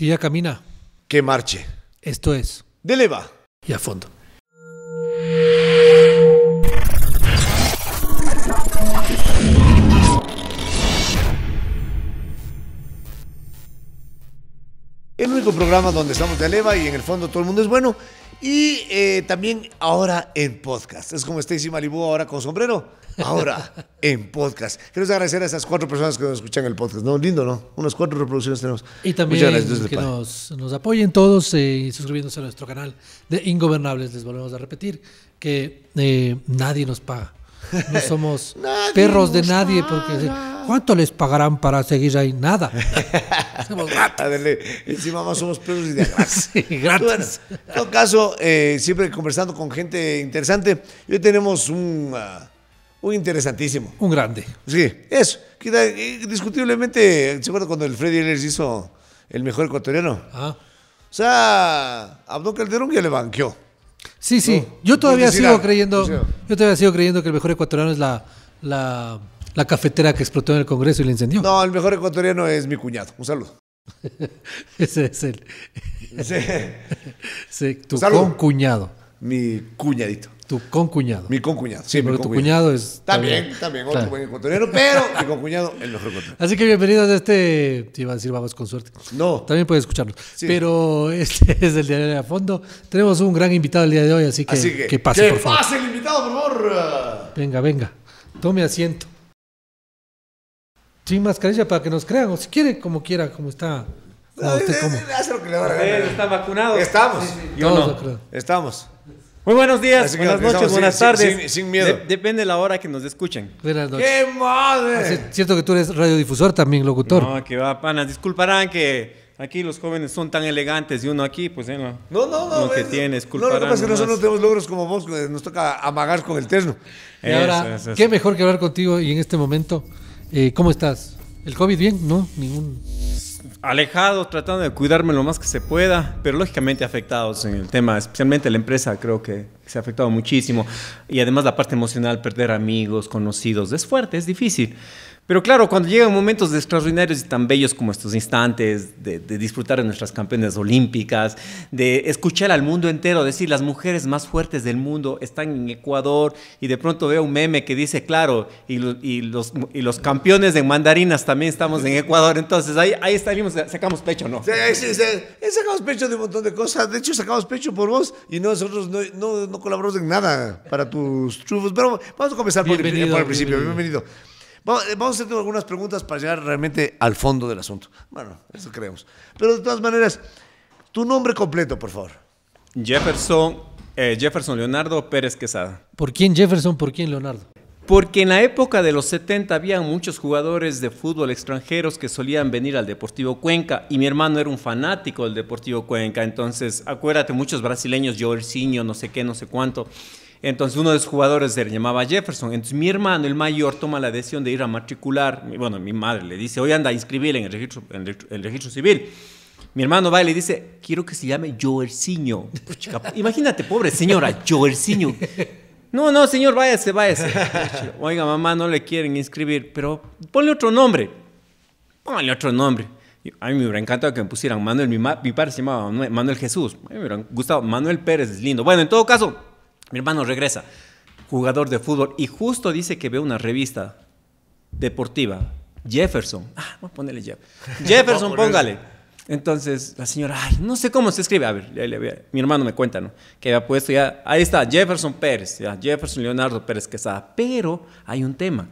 Si ya camina. Que marche. Esto es. De leva. Y a fondo. El único programa donde estamos de leva y en el fondo todo el mundo es bueno. Y eh, también ahora en podcast. Es como Stacy Malibu ahora con sombrero. Ahora en podcast. Quiero agradecer a esas cuatro personas que nos escuchan el podcast. ¿no? Lindo, ¿no? Unas cuatro reproducciones tenemos. Y también que nos, apoyen todos y eh, suscribiéndose a nuestro canal de Ingobernables. Les volvemos a repetir que eh, nadie nos paga. No somos perros de nadie porque... ¿Cuánto les pagarán para seguir ahí? Nada. somos gratis. encima más somos perros y de gratis. en todo caso, eh, siempre conversando con gente interesante, hoy tenemos un, ah, un interesantísimo. Un grande. Sí, eso. Indiscutiblemente, eh, ¿se acuerdan cuando el Freddy Ehlers hizo el mejor ecuatoriano? Ah. O sea, Abdón Calderón ya le banqueó. Sí, sí. Yo todavía sigo creyendo. Yo todavía sigo creyendo que el mejor ecuatoriano es la, la la cafetera que explotó en el Congreso y le incendió. No, el mejor ecuatoriano es mi cuñado. Un saludo. Ese es él. Sí. tu concuñado. Mi cuñadito. Tu concuñado. Mi concuñado. Sí, sí tu cuñado es. También, también, otro buen ecuatoriano, pero mi concuñado, el mejor ecuatoriano. Así que bienvenidos a este. Te iba a decir vamos con suerte. No. También puedes escucharnos. Pero este es el diario de a fondo. Tenemos un gran invitado el día de hoy, así que. Así que, que pase, que pase el invitado, por favor. Venga, venga. Tome asiento sin mascarilla para que nos crean, o si quiere, como quiera, como está. Eh, eh, hace lo que le va a regalar. Está vacunado. Estamos. Yo no. Estamos. Muy buenos días, buenas noches, buenas tardes. Sin, miedo. depende de la hora que nos escuchen. Buenas noches. ¡Qué madre! Es ah, cierto que tú eres radiodifusor también, locutor. No, que va, panas. Disculparán que aquí los jóvenes son tan elegantes y uno aquí, pues venga. Eh, no, no, no, lo que tiene, lo que pasa es que nosotros no tenemos logros como vos, nos toca amagar con el terno. Y ahora, qué mejor que hablar contigo y en este momento eh, ¿Cómo estás? ¿El COVID bien? No, ningún. Alejado, tratando de cuidarme lo más que se pueda, pero lógicamente afectados en el tema, especialmente la empresa, creo que se ha afectado muchísimo. Y además la parte emocional, perder amigos, conocidos, es fuerte, es difícil. Pero claro, cuando llegan momentos extraordinarios y tan bellos como estos instantes, de, disfrutar de nuestras campeonas olímpicas, de escuchar al mundo entero decir las mujeres más fuertes del mundo están en Ecuador y de pronto veo un meme que dice, claro, y, los, y los, campeones de mandarinas también estamos en Ecuador, entonces ahí, ahí salimos, sacamos pecho, ¿no? Sí, sí, sí, sacamos pecho de un montón de cosas, de hecho sacamos pecho por vos y nosotros no, colaboramos en nada para tus chufos, pero vamos a comenzar por, por el principio, bienvenido. bienvenido. Eh, vamos, a hacer algunas preguntas para llegar realmente al fondo del asunto. Bueno, eso creemos. Pero de todas maneras, tu nombre completo, por favor. Jefferson, eh, Jefferson Leonardo Pérez Quesada. ¿Por quién Jefferson? ¿Por quién Leonardo? Porque en la época de los 70 había muchos jugadores de fútbol extranjeros que solían venir al Deportivo Cuenca y mi hermano era un fanático del Deportivo Cuenca. Entonces, acuérdate, muchos brasileños, yo, ciño, no sé qué, no sé cuánto. Entonces uno de los jugadores se llamaba Jefferson. Entonces mi hermano, el mayor, toma la decisión de ir a matricular. Bueno, mi madre le dice, hoy anda, a inscribir en el registro, en el registro civil. Mi hermano va y le dice, quiero que se llame Joerciño. Imagínate, pobre señora, Joerciño. No, no, señor, váyase, váyase. Oiga, mamá, no le quieren inscribir, pero ponle otro nombre. Ponle otro nombre. A mí me hubiera encantado que me pusieran Manuel, mi, padre se llamaba Manuel, Jesús. A me hubiera gustado, Manuel Pérez es lindo. Bueno, en todo caso, mi hermano regresa, jugador de fútbol, y justo dice que ve una revista deportiva. Jefferson. Ah, voy ponerle Jeff. Jefferson, póngale. Entonces la señora, ay, no sé cómo se escribe. A ver, mi hermano me cuenta, ¿no? Que había puesto ya, ahí está, Jefferson Pérez, Jefferson Leonardo Pérez Quesada. Pero hay un tema.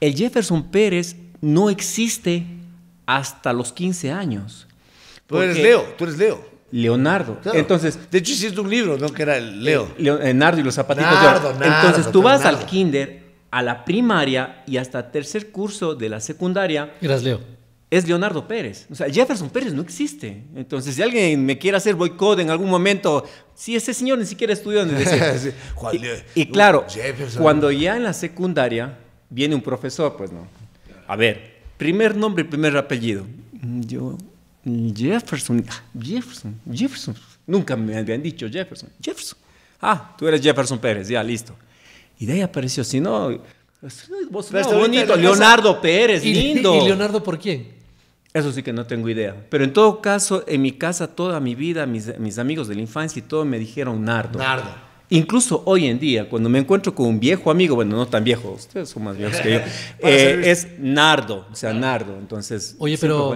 El Jefferson Pérez no existe hasta los 15 años. Tú eres Leo, tú eres Leo. Leonardo. Entonces, de hecho hiciste un libro, ¿no? Que era el Leo. Eh, Leonardo eh, y los zapatitos. Leonardo, Entonces tú vas al kinder, a la primaria y hasta tercer curso de la secundaria. Eras Leo. Es Leonardo Pérez. O sea, Jefferson Pérez no existe. Entonces, si alguien me quiere hacer boicot en algún momento, si ese señor ni siquiera estudió en el y, y claro, cuando ya en la secundaria viene un profesor, pues no. A ver, primer nombre, primer apellido. Yo Jefferson, ah, Jefferson, Jefferson. Nunca me habían dicho Jefferson, Jefferson. Ah, tú eres Jefferson Pérez, ya listo. Y de ahí apareció, si no, vos Leonardo Pérez, lindo. ¿Y Leonardo por quién? Eso sí que no tengo idea. Pero en todo caso, en mi casa toda mi vida, mis, mis amigos de la infancia y todo me dijeron Nardo. Nardo. Incluso hoy en día, cuando me encuentro con un viejo amigo, bueno, no tan viejo, ustedes son más viejos que yo, eh, es Nardo, o sea, Nardo. Entonces, oye, pero.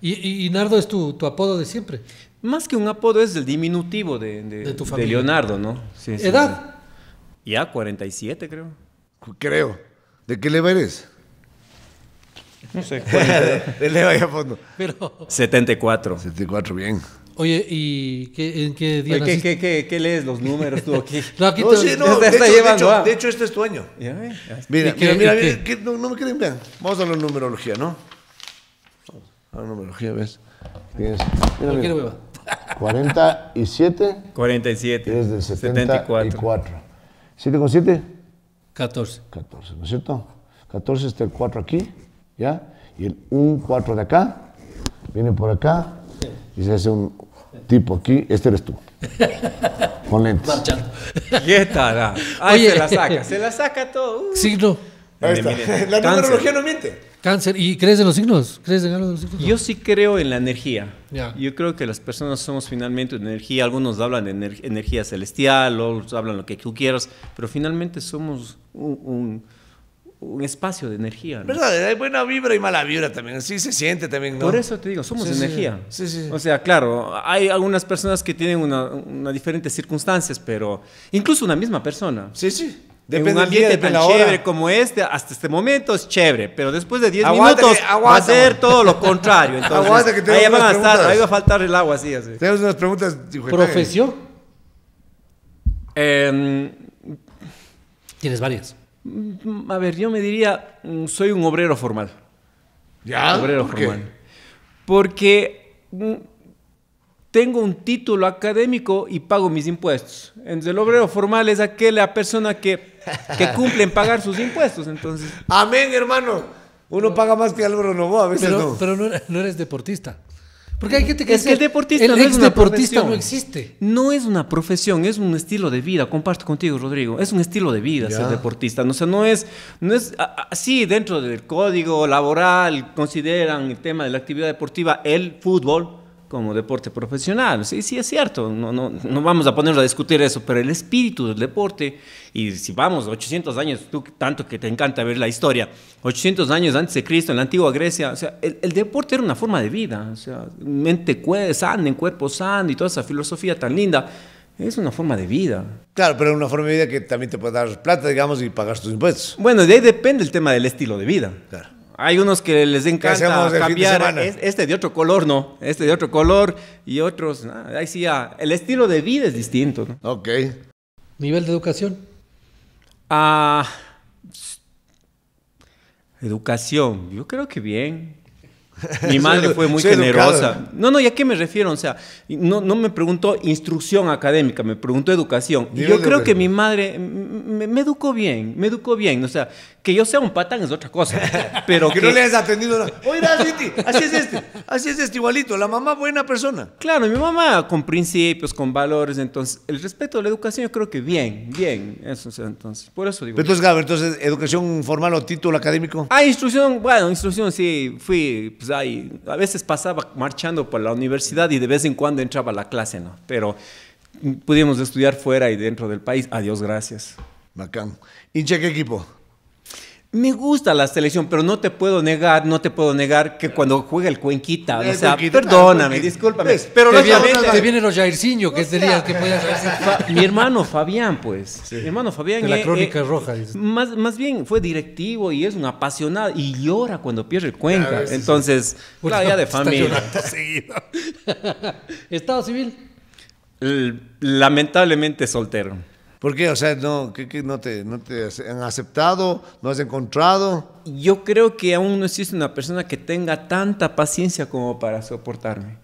¿Y, Nardo es tu, apodo de siempre? Más que un apodo, es el diminutivo de, Leonardo, ¿no? Sí, ¿Edad? Ya, 47, creo. Creo. ¿De qué le eres? No sé. le ahí a fondo. 74. 74, bien. Oye, ¿y qué, en qué día ¿qué, lees los números tú aquí? no, aquí no, sí, no, de, hecho, ah. de, hecho, este es tu año. Ya, mira, mira, mira, no, me quieren ver. Vamos a la numerología, ¿no? A la numerología, ¿ves? ¿Qué es? Mira, mira. Hueva. 47. 47. Es del 74. 74. 7 con 7. 14. 14, ¿no es cierto? 14 está el 4 aquí, ¿ya? Y el 1, 4 de acá. Viene por acá. Y se hace un tipo aquí, este eres tú. Con lentes. Marchando. Y esta, Ahí se la saca, se la saca todo. Uh. Signo. Ahí está. La numerología no miente. Cáncer. ¿Y crees en los signos? ¿Crees en los signos? Yo sí creo en la energía. Yo creo que las personas somos finalmente una energía. Algunos hablan de energía celestial, otros hablan lo que tú quieras, pero finalmente somos un un espacio de energía. ¿Verdad? Hay buena vibra y mala vibra también. Sí, se siente también. Por eso te digo, somos energía. Sí, sí, o sea, claro, hay algunas personas que tienen unas diferentes circunstancias, pero incluso una misma persona. Sí, sí. Depende en un ambiente tan chévere como este, hasta este momento es chévere, pero después de 10 minutos va a ser todo lo contrario. Entonces, que ahí, van a ahí va a faltar el agua así. así. Tenemos unas preguntas. ¿Profesión? Em, Tienes varias. A ver, yo me diría, mm, soy un obrero formal. ¿Ya? Obrero formal. Porque mm, tengo un título académico y pago mis impuestos. Entonces, el obrero formal es aquella persona que, cumple en pagar sus impuestos. Entonces. Amén, hermano. Uno paga más que algo Novoa a veces pero, no. Pero no, no eres deportista. Porque hay que es que el deportista, el no, deportista no existe. No es una profesión, es un estilo de vida. Comparto contigo, Rodrigo. Es un estilo de vida ser deportista. O sea, no es, no es así dentro del código laboral consideran el tema de la actividad deportiva el fútbol como deporte profesional. Sí, sí es cierto, no, no, no vamos a ponernos a discutir eso, pero el espíritu del deporte, y si vamos, 800 años, tú tanto que te encanta ver la historia, 800 años antes de Cristo, en la antigua Grecia, o sea, el, deporte era una forma de vida, o sea, mente sana, en cuerpo sano y toda esa filosofía tan linda. Es una forma de vida. Claro, pero es una forma de vida que también te puede dar plata, digamos, y pagar tus impuestos. Bueno, de ahí depende el tema del estilo de vida. Claro. Hay unos que les encanta cambiar. este de otro color, no. Este de otro color y otros. ahí sí, ah, el estilo de vida es distinto. ¿no? Ok. ¿Nivel de educación? Ah, educación. Yo creo que bien. Mi madre fue muy generosa. No, no, ¿y a qué me refiero? O sea, no, no me preguntó instrucción académica, me preguntó educación. Y yo creo que mi madre me, educó bien, me educó bien. O sea, que yo sea un patán es otra cosa. Pero que, no le hayas atendido La... Oiga, así es este, así es este igualito. La mamá, buena persona. Claro, mi mamá con principios, con valores. Entonces, el respeto a la educación, yo creo que bien, bien. Eso, entonces, por eso digo. entonces, Gabriel, entonces, educación formal o título académico. Ah, instrucción, bueno, instrucción sí, fui, pues ahí, a veces pasaba marchando por la universidad y de vez en cuando entraba a la clase, ¿no? Pero pudimos estudiar fuera y dentro del país. Adiós, gracias. Bacán. ¿Hincha qué equipo? me gusta la selección, pero no te puedo negar, no te puedo negar que cuando juega el Cuenquita, o sea, perdóname, discúlpame. pero te, te viene los Jairzinho, que sería que podías Mi hermano Fabián, pues. Mi hermano Fabián. En la eh, crónica eh, roja. Más, más bien fue directivo y es un apasionado y llora cuando pierde el Cuenca. Entonces, claro, ya de familia. Estado civil. Lamentablemente soltero. ¿Por qué? O sea, no, te, han aceptado? ¿No has encontrado? Yo creo que aún no existe una persona que tenga tanta paciencia como para soportarme.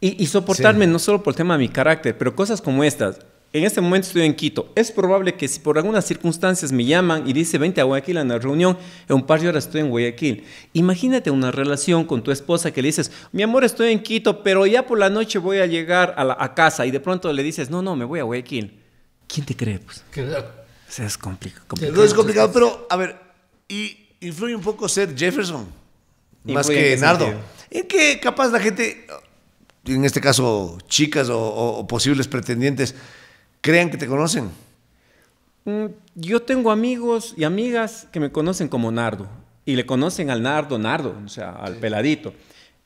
Y, soportarme no solo por el tema de mi carácter, pero cosas como estas. En este momento estoy en Quito. Es probable que si por algunas circunstancias me llaman y dice 20 a Guayaquil en la reunión, en un par de horas estoy en Guayaquil. Imagínate una relación con tu esposa que le dices, mi amor, estoy en Quito, pero ya por la noche voy a llegar a, a casa y de pronto le dices, no, no, me voy a Guayaquil. ¿quién te cree? Pues? sea, es complicado. es complicado, pero a ver, y influye un poco ser Jefferson, más que Nardo. En qué capaz la gente, en este caso chicas o, posibles pretendientes, crean que te conocen. Mm, yo tengo amigos y amigas que me conocen como Nardo y le conocen al Nardo, Nardo, o sea, al peladito.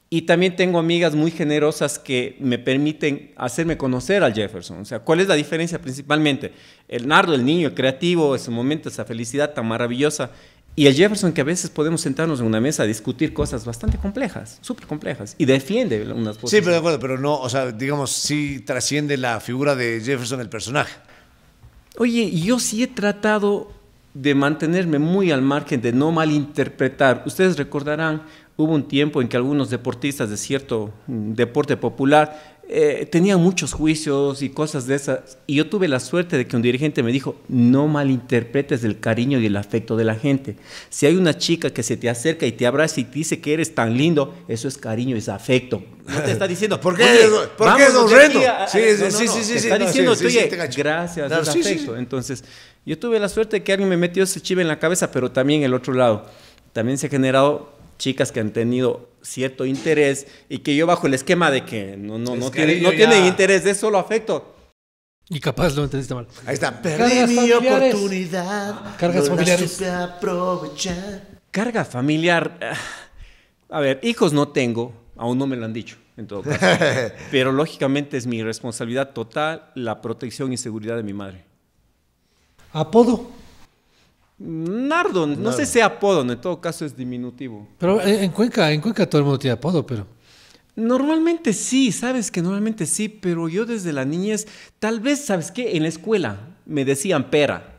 Y también tengo amigas muy generosas que me permiten hacerme conocer al Jefferson. O sea, ¿cuál es la diferencia principalmente? El nardo, el niño, el creativo, ese momento, esa felicidad tan maravillosa. Y el Jefferson que a veces podemos sentarnos en una mesa a discutir cosas bastante complejas, súper complejas, y defiende unas cosas. Sí, pero de acuerdo, pero no, o sea, digamos, sí trasciende la figura de Jefferson el personaje. Oye, yo sí he tratado de mantenerme muy al margen, de no malinterpretar. Ustedes recordarán hubo un tiempo en que algunos deportistas de cierto mm, deporte popular eh, tenían muchos juicios y cosas de esas. Y yo tuve la suerte de que un dirigente me dijo, no malinterpretes el cariño y el afecto de la gente. Si hay una chica que se te acerca y te abraza y te dice que eres tan lindo, eso es cariño, es afecto. No te está diciendo, ¿por qué, ¿por qué es horrendo? Ah, sí, sí, sí, sí. Está diciendo, oye, gracias, es afecto. Entonces, yo tuve la suerte de que alguien me metió ese chivo en la cabeza, pero también el otro lado. También se ha generado chicas que han tenido cierto interés y que yo bajo el esquema de que no, no, no, tiene, tienen interés, eso lo afecto. Y capaz lo entendiste mal. Ahí está. Perdí mi oportunidad. Cargas familiares. Carga familiar. Ah, a ver, hijos no tengo, aún no me lo han dicho, en todo caso. Pero lógicamente es mi responsabilidad total la protección y seguridad de mi madre. Apodo. Nardo, no sé si apodo, en todo caso es diminutivo. Pero en Cuenca, en Cuenca todo el mundo tiene apodo, pero. Normalmente sí, sabes que normalmente sí, pero yo desde la niñez, tal vez, ¿sabes qué? En la escuela me decían pera.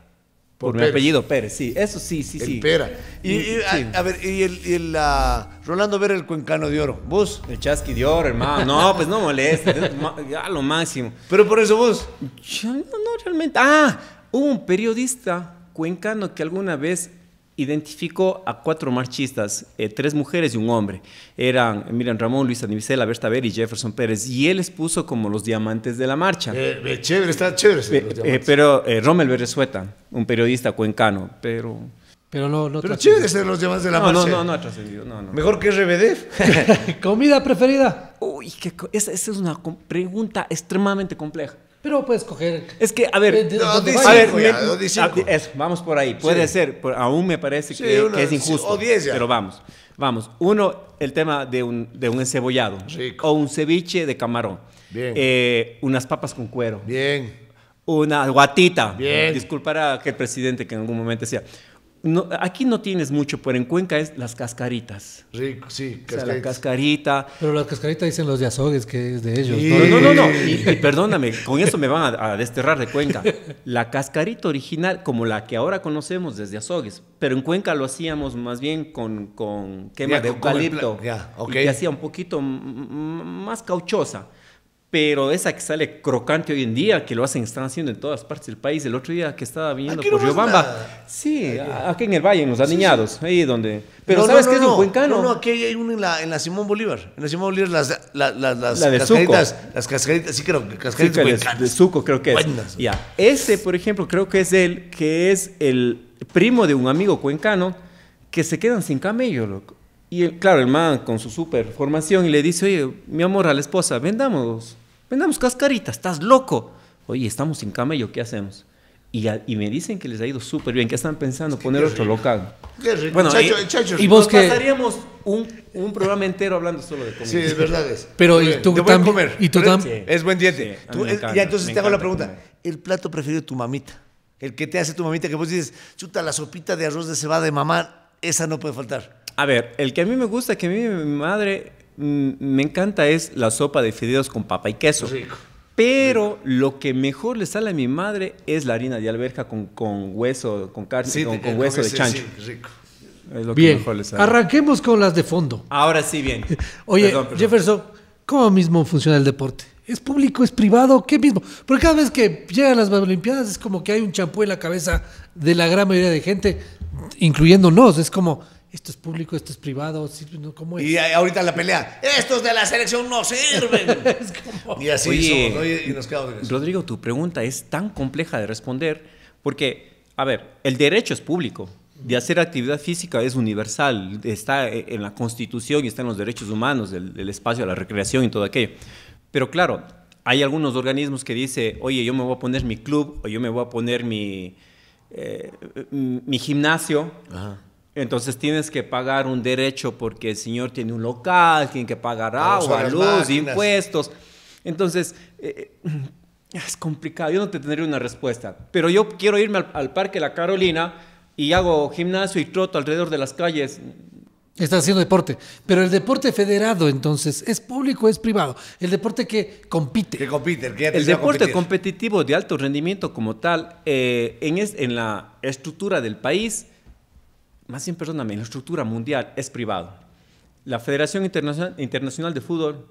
Por, mi apellido Pérez, sí, eso sí, sí, sí. Pera. Y, mm, A, ver, y el, y el ah, Rolando Vera, el cuencano de oro, vos. El chasqui de oro, hermano. No, pues no moleste, a lo máximo. Pero por eso vos. no, no, realmente. Ah, hubo un periodista cuencano que alguna vez identificó a cuatro marchistas, eh, tres mujeres y un hombre. Eran miren, Ramón, Luis Anivicela, Berta Ver y Jefferson Pérez. Y él les puso como los diamantes de la marcha. Eh, eh, chévere, está chévere. pero Rommel Berresueta, un periodista cuencano, pero... Pero no, Pero chévere ser los diamantes de la marcha. No, no, no ha trascendido. Mejor que RBD. ¿Comida preferida? Uy, qué esa es una pregunta extremadamente compleja. Pero puedes coger. Es que, a ver, vamos por ahí. Puede ser, aún me parece que, es injusto. Pero vamos, vamos. Uno, el tema de un, de un encebollado. O un ceviche de camarón. Eh, unas papas con cuero. Bien. Una guatita. Bien. Disculpar que el presidente que en algún momento decía aquí no tienes mucho, pero en Cuenca es las cascaritas. Rico, sí, cascaritas. la cascarita. Pero las cascaritas dicen los de Azogues, que es de ellos. No, no, no, perdóname, con eso me van a, desterrar de Cuenca. La cascarita original, como la que ahora conocemos desde Azogues, pero en Cuenca lo hacíamos más bien con, con quema de eucalipto. Ya, okay. Y que hacía un poquito más cauchosa pero esa que sale crocante hoy en día, que lo hacen, están haciendo en todas partes del país. El otro día que estaba viendo por Riobamba, sí, aquí en el Valle, en los Aniñados, ahí donde. Pero ¿sabes qué es un cuencano? No, no, aquí hay uno en la, en la Simón Bolívar. En la Simón Bolívar, las, las, las, las de las cascaritas, sí, creo, cascaritas sí, de, Suco, creo que es. Ya, ese, por ejemplo, creo que es él, que es el primo de un amigo cuencano que se quedan sin camello, loco. Y claro, el man con su super formación y le dice, oye, mi amor, a la esposa, vendamos, vendamos cascaritas, estás loco. Oye, estamos sin camello, ¿qué hacemos? Y, y, me dicen que les ha ido súper bien, que están pensando poner otro local. Qué rico. Bueno, chacho, y, chacho, y, vos nos pasaríamos un, un, programa entero hablando solo de comida. Sí, es verdad Pero y tú también comer. Y tú también es buen diente. Eh, entonces te hago la pregunta, el plato preferido de tu mamita, el que te hace tu mamita que vos dices, chuta la sopita de arroz de cebada de mamá, esa no puede faltar. A ver, el que a mí me gusta, que a mí mi madre mm, me encanta es la sopa de fideos con papa y queso. Rico. Pero lo que mejor le sale a mi madre es la harina de alberja con, hueso, con carne, con, hueso de chancho. Es lo que mejor le sale. Arranquemos con las de fondo. Ahora sí, bien. Oye, Jefferson, ¿cómo mismo funciona el deporte? ¿Es público? ¿Es privado? ¿Qué mismo? Porque cada vez que llegan las Olimpiadas es como que hay un champú en la cabeza de la gran mayoría de gente, incluyéndonos. Es como, esto es público, esto es privado, ¿cómo es? Y ahorita la pelea, estos de la selección no sirven. Y así Oye, y nos quedamos Rodrigo, tu pregunta es tan compleja de responder porque, a ver, el derecho es público. De hacer actividad física es universal, está en la constitución y está en los derechos humanos, el, espacio la recreación y todo aquello. Pero claro, hay algunos organismos que dicen, oye, yo me voy a poner mi club o yo me voy a poner mi, eh, mi gimnasio Ajá. Entonces tienes que pagar un derecho porque el señor tiene un local, tiene que pagar agua, luz, impuestos. Entonces, eh, eh, es complicado. Yo no te tendría una respuesta. Pero yo quiero irme al, Parque La Carolina y hago gimnasio y troto alrededor de las calles. Estás haciendo deporte. Pero el deporte federado, entonces, ¿es público es privado? El deporte que compite. Que compite, el, que el deporte competitivo de alto rendimiento como tal, eh, en la estructura del país, más bien, perdóname, la estructura mundial es privado. La Federación Internacional, de Fútbol.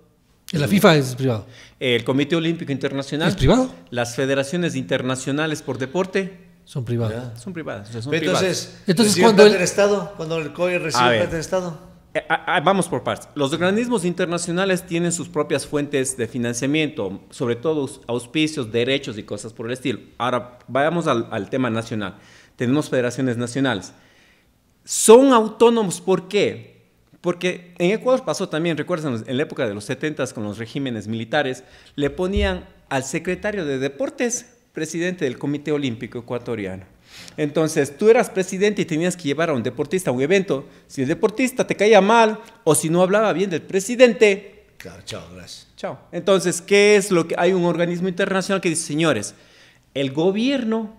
La FIFA es privado. El Comité Olímpico Internacional. ¿Es privado? Las federaciones internacionales por deporte. Son privadas. Son privadas. entonces, privadas. entonces cuando el... Estado, cuando el COI recibe del Estado. Eh, ah, ah, vamos por partes. Los organismos internacionales tienen sus propias fuentes de financiamiento, sobre todo auspicios, derechos y cosas por el estilo. Ahora, vayamos al tema nacional. Tenemos federaciones nacionales son autónomos. ¿Por qué? Porque en Ecuador pasó también, recuerdan en la época de los 70 con los regímenes militares, le ponían al secretario de Deportes presidente del Comité Olímpico Ecuatoriano. Entonces, tú eras presidente y tenías que llevar a un deportista a un evento. Si el deportista te caía mal o si no hablaba bien del presidente. Claro, chao, gracias. Chao. Entonces, ¿qué es lo que hay un organismo internacional que dice, señores, el gobierno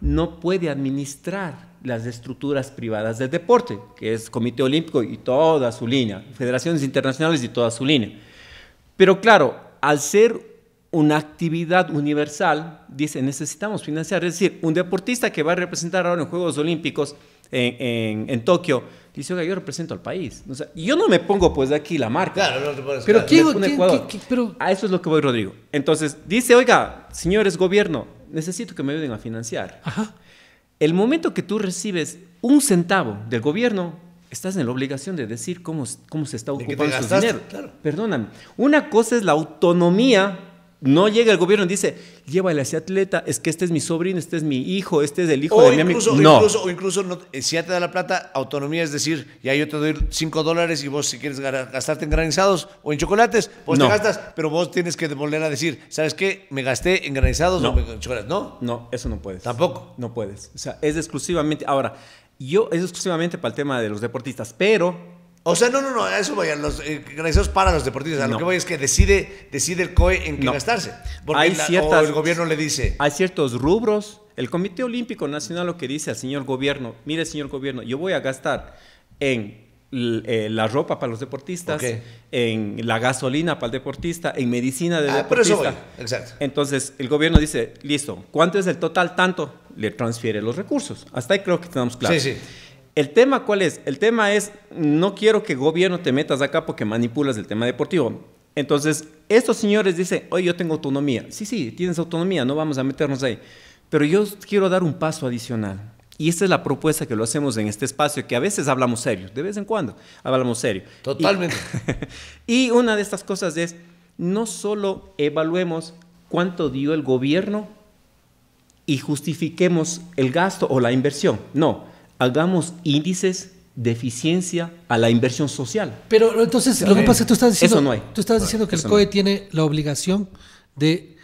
no puede administrar las estructuras privadas del deporte, que es Comité Olímpico y toda su línea, federaciones internacionales y toda su línea. Pero claro, al ser una actividad universal, dice, necesitamos financiar, es decir, un deportista que va a representar ahora en Juegos Olímpicos en, en, Tokio, dice, oiga, yo represento al país. O yo no me pongo pues de aquí la marca. Claro, no te pones Pero, ¿qué, pero... A eso es lo que voy, Rodrigo. Entonces, dice, oiga, señores gobierno, necesito que me ayuden a financiar. Ajá. El momento que tú recibes un centavo del gobierno, estás en la obligación de decir cómo, cómo se está ocupando su dinero. Perdóname. Una cosa es la autonomía no llega el gobierno y dice, llévale a ese atleta, es que este es mi sobrino, este es mi hijo, este es el hijo de mi amigo. No. Incluso, o incluso, eh, si ya te da la plata, autonomía es decir, ya yo te doy 5 dólares y vos si quieres gastarte en granizados o en chocolates, pues no. te gastas, pero vos tienes que volver a decir, ¿sabes qué? ¿Me gasté en granizados o en chocolates? No. No, eso no puedes. Tampoco. No puedes. O sea, es exclusivamente, ahora, yo es exclusivamente para el tema de los deportistas, pero o sea, no, no, no, eso vayan los eh, para los deportistas. lo que voy es que decide, decide el COE en qué gastarse. Porque hay el gobierno le dice. Hay ciertos rubros. El Comité Olímpico Nacional lo que dice al señor gobierno, mire señor gobierno, yo voy a gastar en eh, la ropa para los deportistas, en la gasolina para el deportista, en medicina de ah, deportista. eso Exacto. Entonces el gobierno dice, listo, ¿cuánto es el total? Tanto le transfiere los recursos. Hasta ahí creo que tenemos claro. Sí, sí. El tema, ¿cuál es? El tema es, no quiero que gobierno te metas acá porque manipulas el tema deportivo. Entonces, estos señores dicen, oye, yo tengo autonomía. Sí, sí, tienes autonomía, no vamos a meternos ahí. Pero yo quiero dar un paso adicional. Y esta es la propuesta que lo hacemos en este espacio, que a veces hablamos serio, de vez en cuando hablamos serio. Totalmente. Y, y una de estas cosas es, no solo evaluemos cuánto dio el gobierno y justifiquemos el gasto o la inversión. No, hagamos índices de eficiencia a la inversión social. Pero entonces, lo que pasa es que tú estás diciendo, Tú estás que el COE tiene la obligación de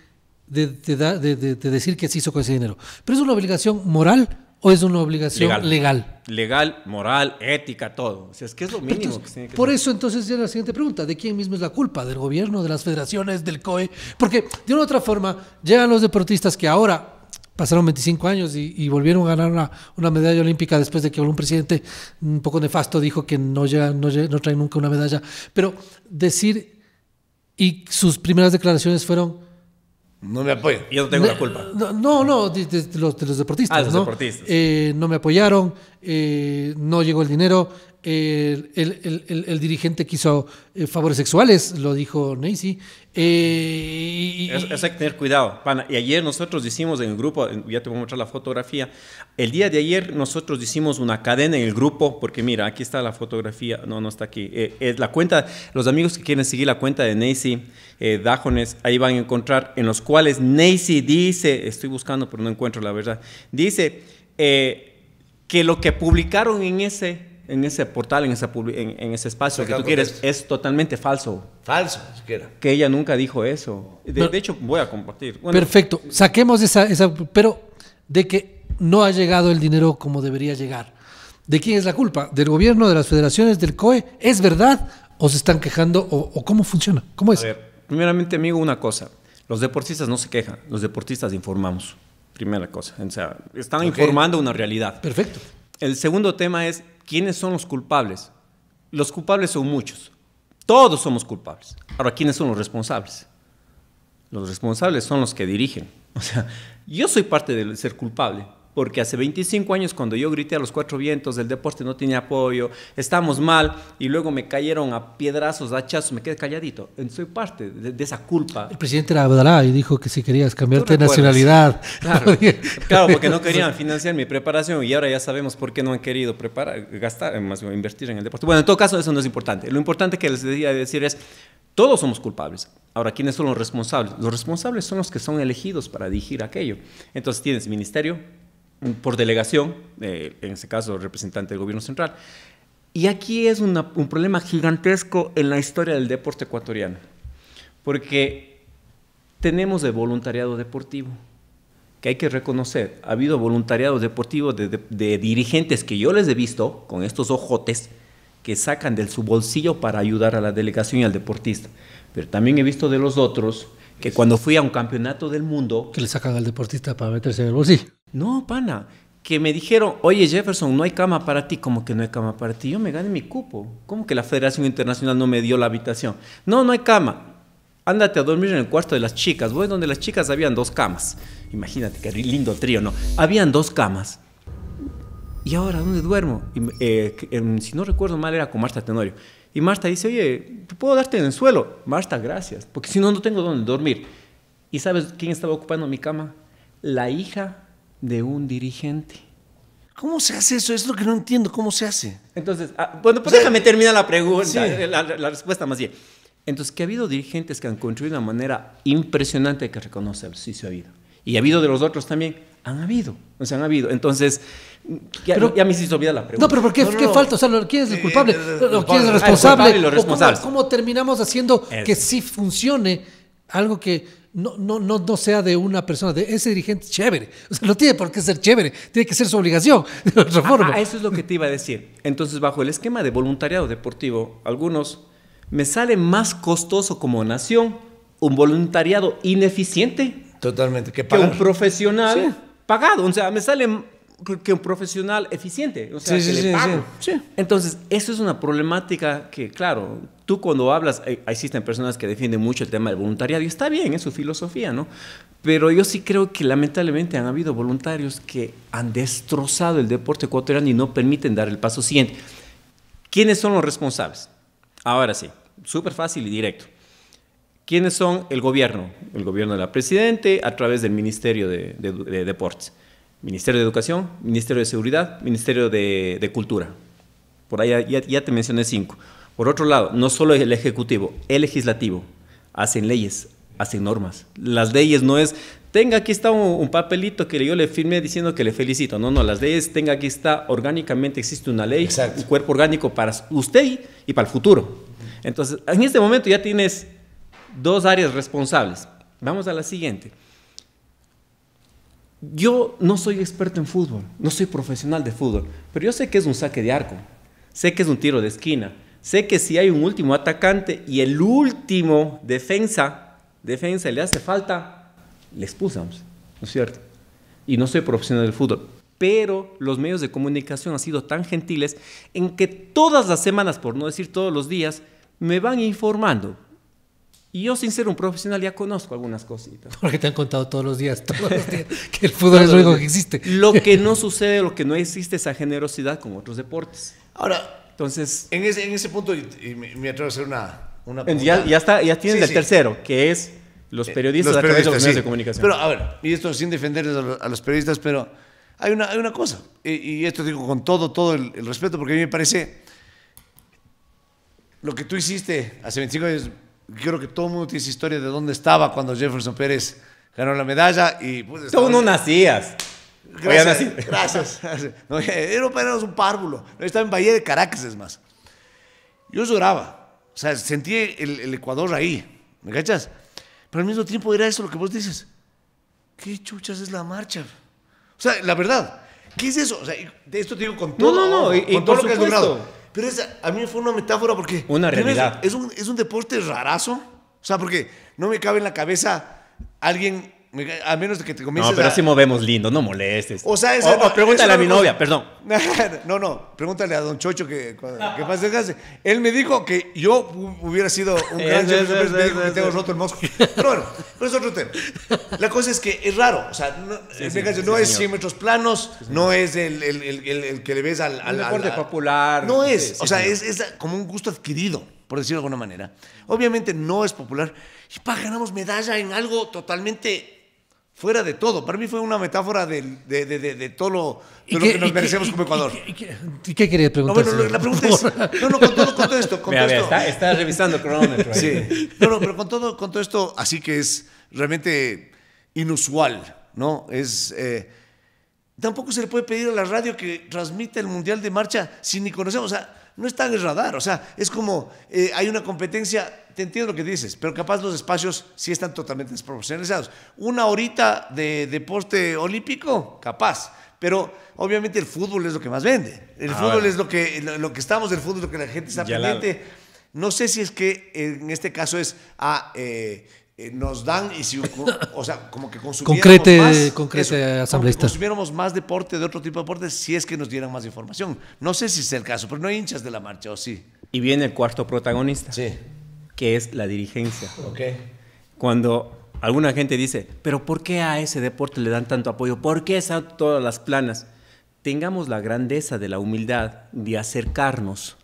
decir que se hizo con ese dinero. ¿Pero es una obligación moral o es una obligación legal? Legal, moral, ética, todo. O sea, es que es lo mínimo tiene que Por eso entonces ya la siguiente pregunta, ¿de quién mismo es la culpa? ¿Del gobierno, de las federaciones, del COE? Porque de una u otra forma, llegan los deportistas que ahora pasaron 25 años y, volvieron a ganar una, medalla olímpica después de que un presidente un poco nefasto dijo que no, trae no, traen nunca una medalla. Pero decir, y sus primeras declaraciones fueron... No me apoyan, yo no tengo la culpa. No, no, de, los, deportistas. Ah, ¿no? Eh, no me apoyaron, eh, no llegó el dinero, el, dirigente quiso eh, favores sexuales, lo dijo Nancy. Eh, hay que tener cuidado. Y ayer nosotros hicimos en el grupo, ya te voy a mostrar la fotografía, el día de ayer nosotros hicimos una cadena en el grupo, porque mira, aquí está la fotografía, no, no está aquí. Eh, es la cuenta, los amigos que quieren seguir la cuenta de Nancy Dajones, ahí van a encontrar, en los cuales Nancy dice, estoy buscando pero no encuentro la verdad, dice que lo que publicaron en ese en ese portal, en, ese espacio que tú quieres, es totalmente falso. Falso, siquiera. Que ella nunca dijo eso. De, hecho, voy a compartir. perfecto, saquemos esa, esa, pero de que no ha llegado el dinero como debería llegar. ¿De quién es la culpa? ¿Del gobierno, de las federaciones, del COE? ¿Es verdad? ¿O se están quejando? ¿O, cómo funciona? ¿Cómo es? A ver, primeramente, amigo, una cosa. Los deportistas no se quejan, los deportistas informamos. Primera cosa. O sea, están informando una realidad. Perfecto. El segundo tema es, ¿quiénes son los culpables? Los culpables son muchos. Todos somos culpables. Ahora, ¿quiénes son los responsables? Los responsables son los que dirigen. O sea, yo soy parte del ser culpable, porque hace 25 años cuando yo grité a los cuatro vientos, el deporte no tenía apoyo, estamos mal, y luego me cayeron a piedrazos, a hachazos, me quedé calladito. Soy parte de, esa culpa. El presidente era Abdalá y dijo que si querías cambiarte de nacionalidad. Claro, porque no querían financiar mi preparación y ahora ya sabemos por qué no han querido preparar, gastar, eh, más invertir en el deporte. Bueno, en todo caso, eso no es importante. Lo importante que les decía decir es, todos somos culpables. Ahora, ¿quiénes son los responsables? Los responsables son los que son elegidos para dirigir aquello. Entonces tienes ministerio, por delegación, eh, en ese caso representante del gobierno central. Y aquí es un problema gigantesco en la historia del deporte ecuatoriano, porque tenemos de voluntariado deportivo, que hay que reconocer, ha habido voluntariado deportivo de, dirigentes que yo les he visto con estos ojotes que sacan de su bolsillo para ayudar a la delegación y al deportista, pero también he visto de los otros que cuando fui a un campeonato del mundo... Que le sacan al deportista para meterse en el bolsillo. No, pana, que me dijeron, oye Jefferson, no hay cama para ti. como que no hay cama para ti? Yo me gané mi cupo. ¿Cómo que la Federación Internacional no me dio la habitación? No, no hay cama. Ándate a dormir en el cuarto de las chicas. Voy donde las chicas habían dos camas. Imagínate qué lindo trío, ¿no? Habían dos camas. ¿Y ahora dónde duermo? Eh, si no recuerdo mal, era con Marta Tenorio. Y Marta dice, oye, ¿te puedo darte en el suelo? Marta, gracias, porque si no, no tengo dónde dormir. ¿Y sabes quién estaba ocupando mi cama? La hija de un dirigente. ¿Cómo se hace eso? Es lo que no entiendo, ¿cómo se hace? Entonces, ah, bueno, pues déjame terminar la pregunta, eh, la, respuesta más bien. Entonces, que ha habido dirigentes que han construido de una manera impresionante que reconoce, sí, se ha habido. Y ha habido de los otros también, han habido, o sea, han habido. Entonces, ya, me hiciste olvidar la pregunta. No, pero ¿por qué, falta? O ¿quién es el culpable? ¿Quién es ah, el responsable? cómo, terminamos haciendo que sí funcione algo que no, no, no, no sea de una persona, de ese dirigente chévere. O sea, no tiene por qué ser chévere, tiene que ser su obligación, de otra ah, forma. Ah, eso es lo que te iba a decir. Entonces, bajo el esquema de voluntariado deportivo, algunos, me sale más costoso como nación un voluntariado ineficiente. Totalmente, que, un profesional pagado. O sea, me sale que un profesional eficiente. pago. Entonces, eso es una problemática que, claro, tú cuando hablas, eh, existen personas que defienden mucho el tema del voluntariado y está bien, es su filosofía, ¿no? Pero yo sí creo que lamentablemente han habido voluntarios que han destrozado el deporte ecuatoriano y no permiten dar el paso siguiente. ¿Quiénes son los responsables? Ahora sí, súper fácil y directo. ¿Quiénes son el gobierno? El gobierno de la Presidente a través del Ministerio de Deportes. Ministerio de Educación, Ministerio de Seguridad, Ministerio de, Cultura. Por ahí ya, te mencioné cinco. Por otro lado, no solo el Ejecutivo, el Legislativo hacen leyes, hacen normas. Las leyes no es, tenga aquí está un, papelito que yo le firmé diciendo que le felicito. No, no, las leyes, tenga aquí está, orgánicamente existe una ley, un cuerpo orgánico para usted y para el futuro. Entonces, en este momento ya tienes dos áreas responsables. Vamos a la siguiente yo no soy experto en fútbol, no soy profesional de fútbol, pero yo sé que es un saque de arco, sé que es un tiro de esquina, sé que si hay un último atacante y el último defensa, defensa le hace falta, le expulsamos, ¿no es cierto? Y no soy profesional de fútbol, pero los medios de comunicación han sido tan gentiles en que todas las semanas, por no decir todos los días, me van informando y yo, sin ser un profesional, ya conozco algunas cositas. Porque te han contado todos los días, todos los días que el fútbol es lo único que existe. Lo que no sucede, lo que no existe, esa generosidad como otros deportes. Ahora, entonces. En ese, en ese punto, me, atrevo a hacer una. una ya, ya, está, ya tienes el tercero, que es los eh, periodistas, a través de comunicación. Pero, a ver, y esto sin defender a los, periodistas, pero hay una, hay una cosa, y, esto digo con todo, todo el, el respeto, porque a mí me parece. Lo que tú hiciste hace 25 años creo que todo el mundo tiene esa historia de dónde estaba cuando Jefferson Pérez ganó la medalla y... Pues, Tú no nacías. Gracias. gracias. No, era un párvulo. Estaba en Bahía de Caracas, es más. Yo lloraba. O sea, sentí el, Ecuador ahí. ¿Me cachas? Pero al mismo tiempo era eso lo que vos dices. ¿Qué chuchas es la marcha? O sea, la verdad. ¿Qué es eso? de esto te digo con todo, no, no, no, y todo lo que has logrado. Pero a mí fue una metáfora porque... Una Es un, es un deporte rarazo. O sea, porque no me cabe en la cabeza alguien a menos de que te comiences. No, pero así movemos lindo, no molestes. O sea, no, pregúntale a mi novia, perdón. no, no, pregúntale a Don Chocho que, que más descanse. Él me dijo que yo hubiera sido un gran es, me tengo roto el mosco. Pero bueno, pero es otro tema. La cosa es que es raro. O sea, no, no es 100 metros planos, no es el, el, el, que le ves al. al, al, popular. No es. o sea, es como un gusto adquirido por decirlo de alguna manera. Obviamente no es popular. Y pa, ganamos medalla en algo totalmente fuera de todo. Para mí fue una metáfora de, de, de, todo lo, que nos merecemos como Ecuador. ¿Y, qué, querías quería preguntar? No, bueno, la pregunta es. No, no, con todo, esto. Con todo Está, está, revisando cronómetro. Sí. No, no, pero con todo, con todo esto, así que es realmente inusual, ¿no? Es. Eh, tampoco se le puede pedir a la radio que transmita el mundial de marcha si ni conocemos O sea no está en radar. O sea, es como eh, hay una competencia, te entiendo lo que dices, pero capaz los espacios sí están totalmente desproporcionalizados. Una horita de deporte olímpico, capaz. Pero obviamente el fútbol es lo que más vende. El ah, fútbol es lo que, lo, que estamos, el fútbol es lo que la gente está pendiente. No sé si es que en este caso es a... Ah, eh, eh, nos dan y si, o sea, como que consumiéramos más. más deporte, de otro tipo de deportes, si es que nos dieran más información. No sé si es el caso, pero no hay hinchas de la marcha, ¿o sí? Y viene el cuarto protagonista. Que es la dirigencia. Cuando alguna gente dice, pero ¿por qué a ese deporte le dan tanto apoyo? ¿Por qué a todas las planas? Tengamos la grandeza de la humildad de acercarnos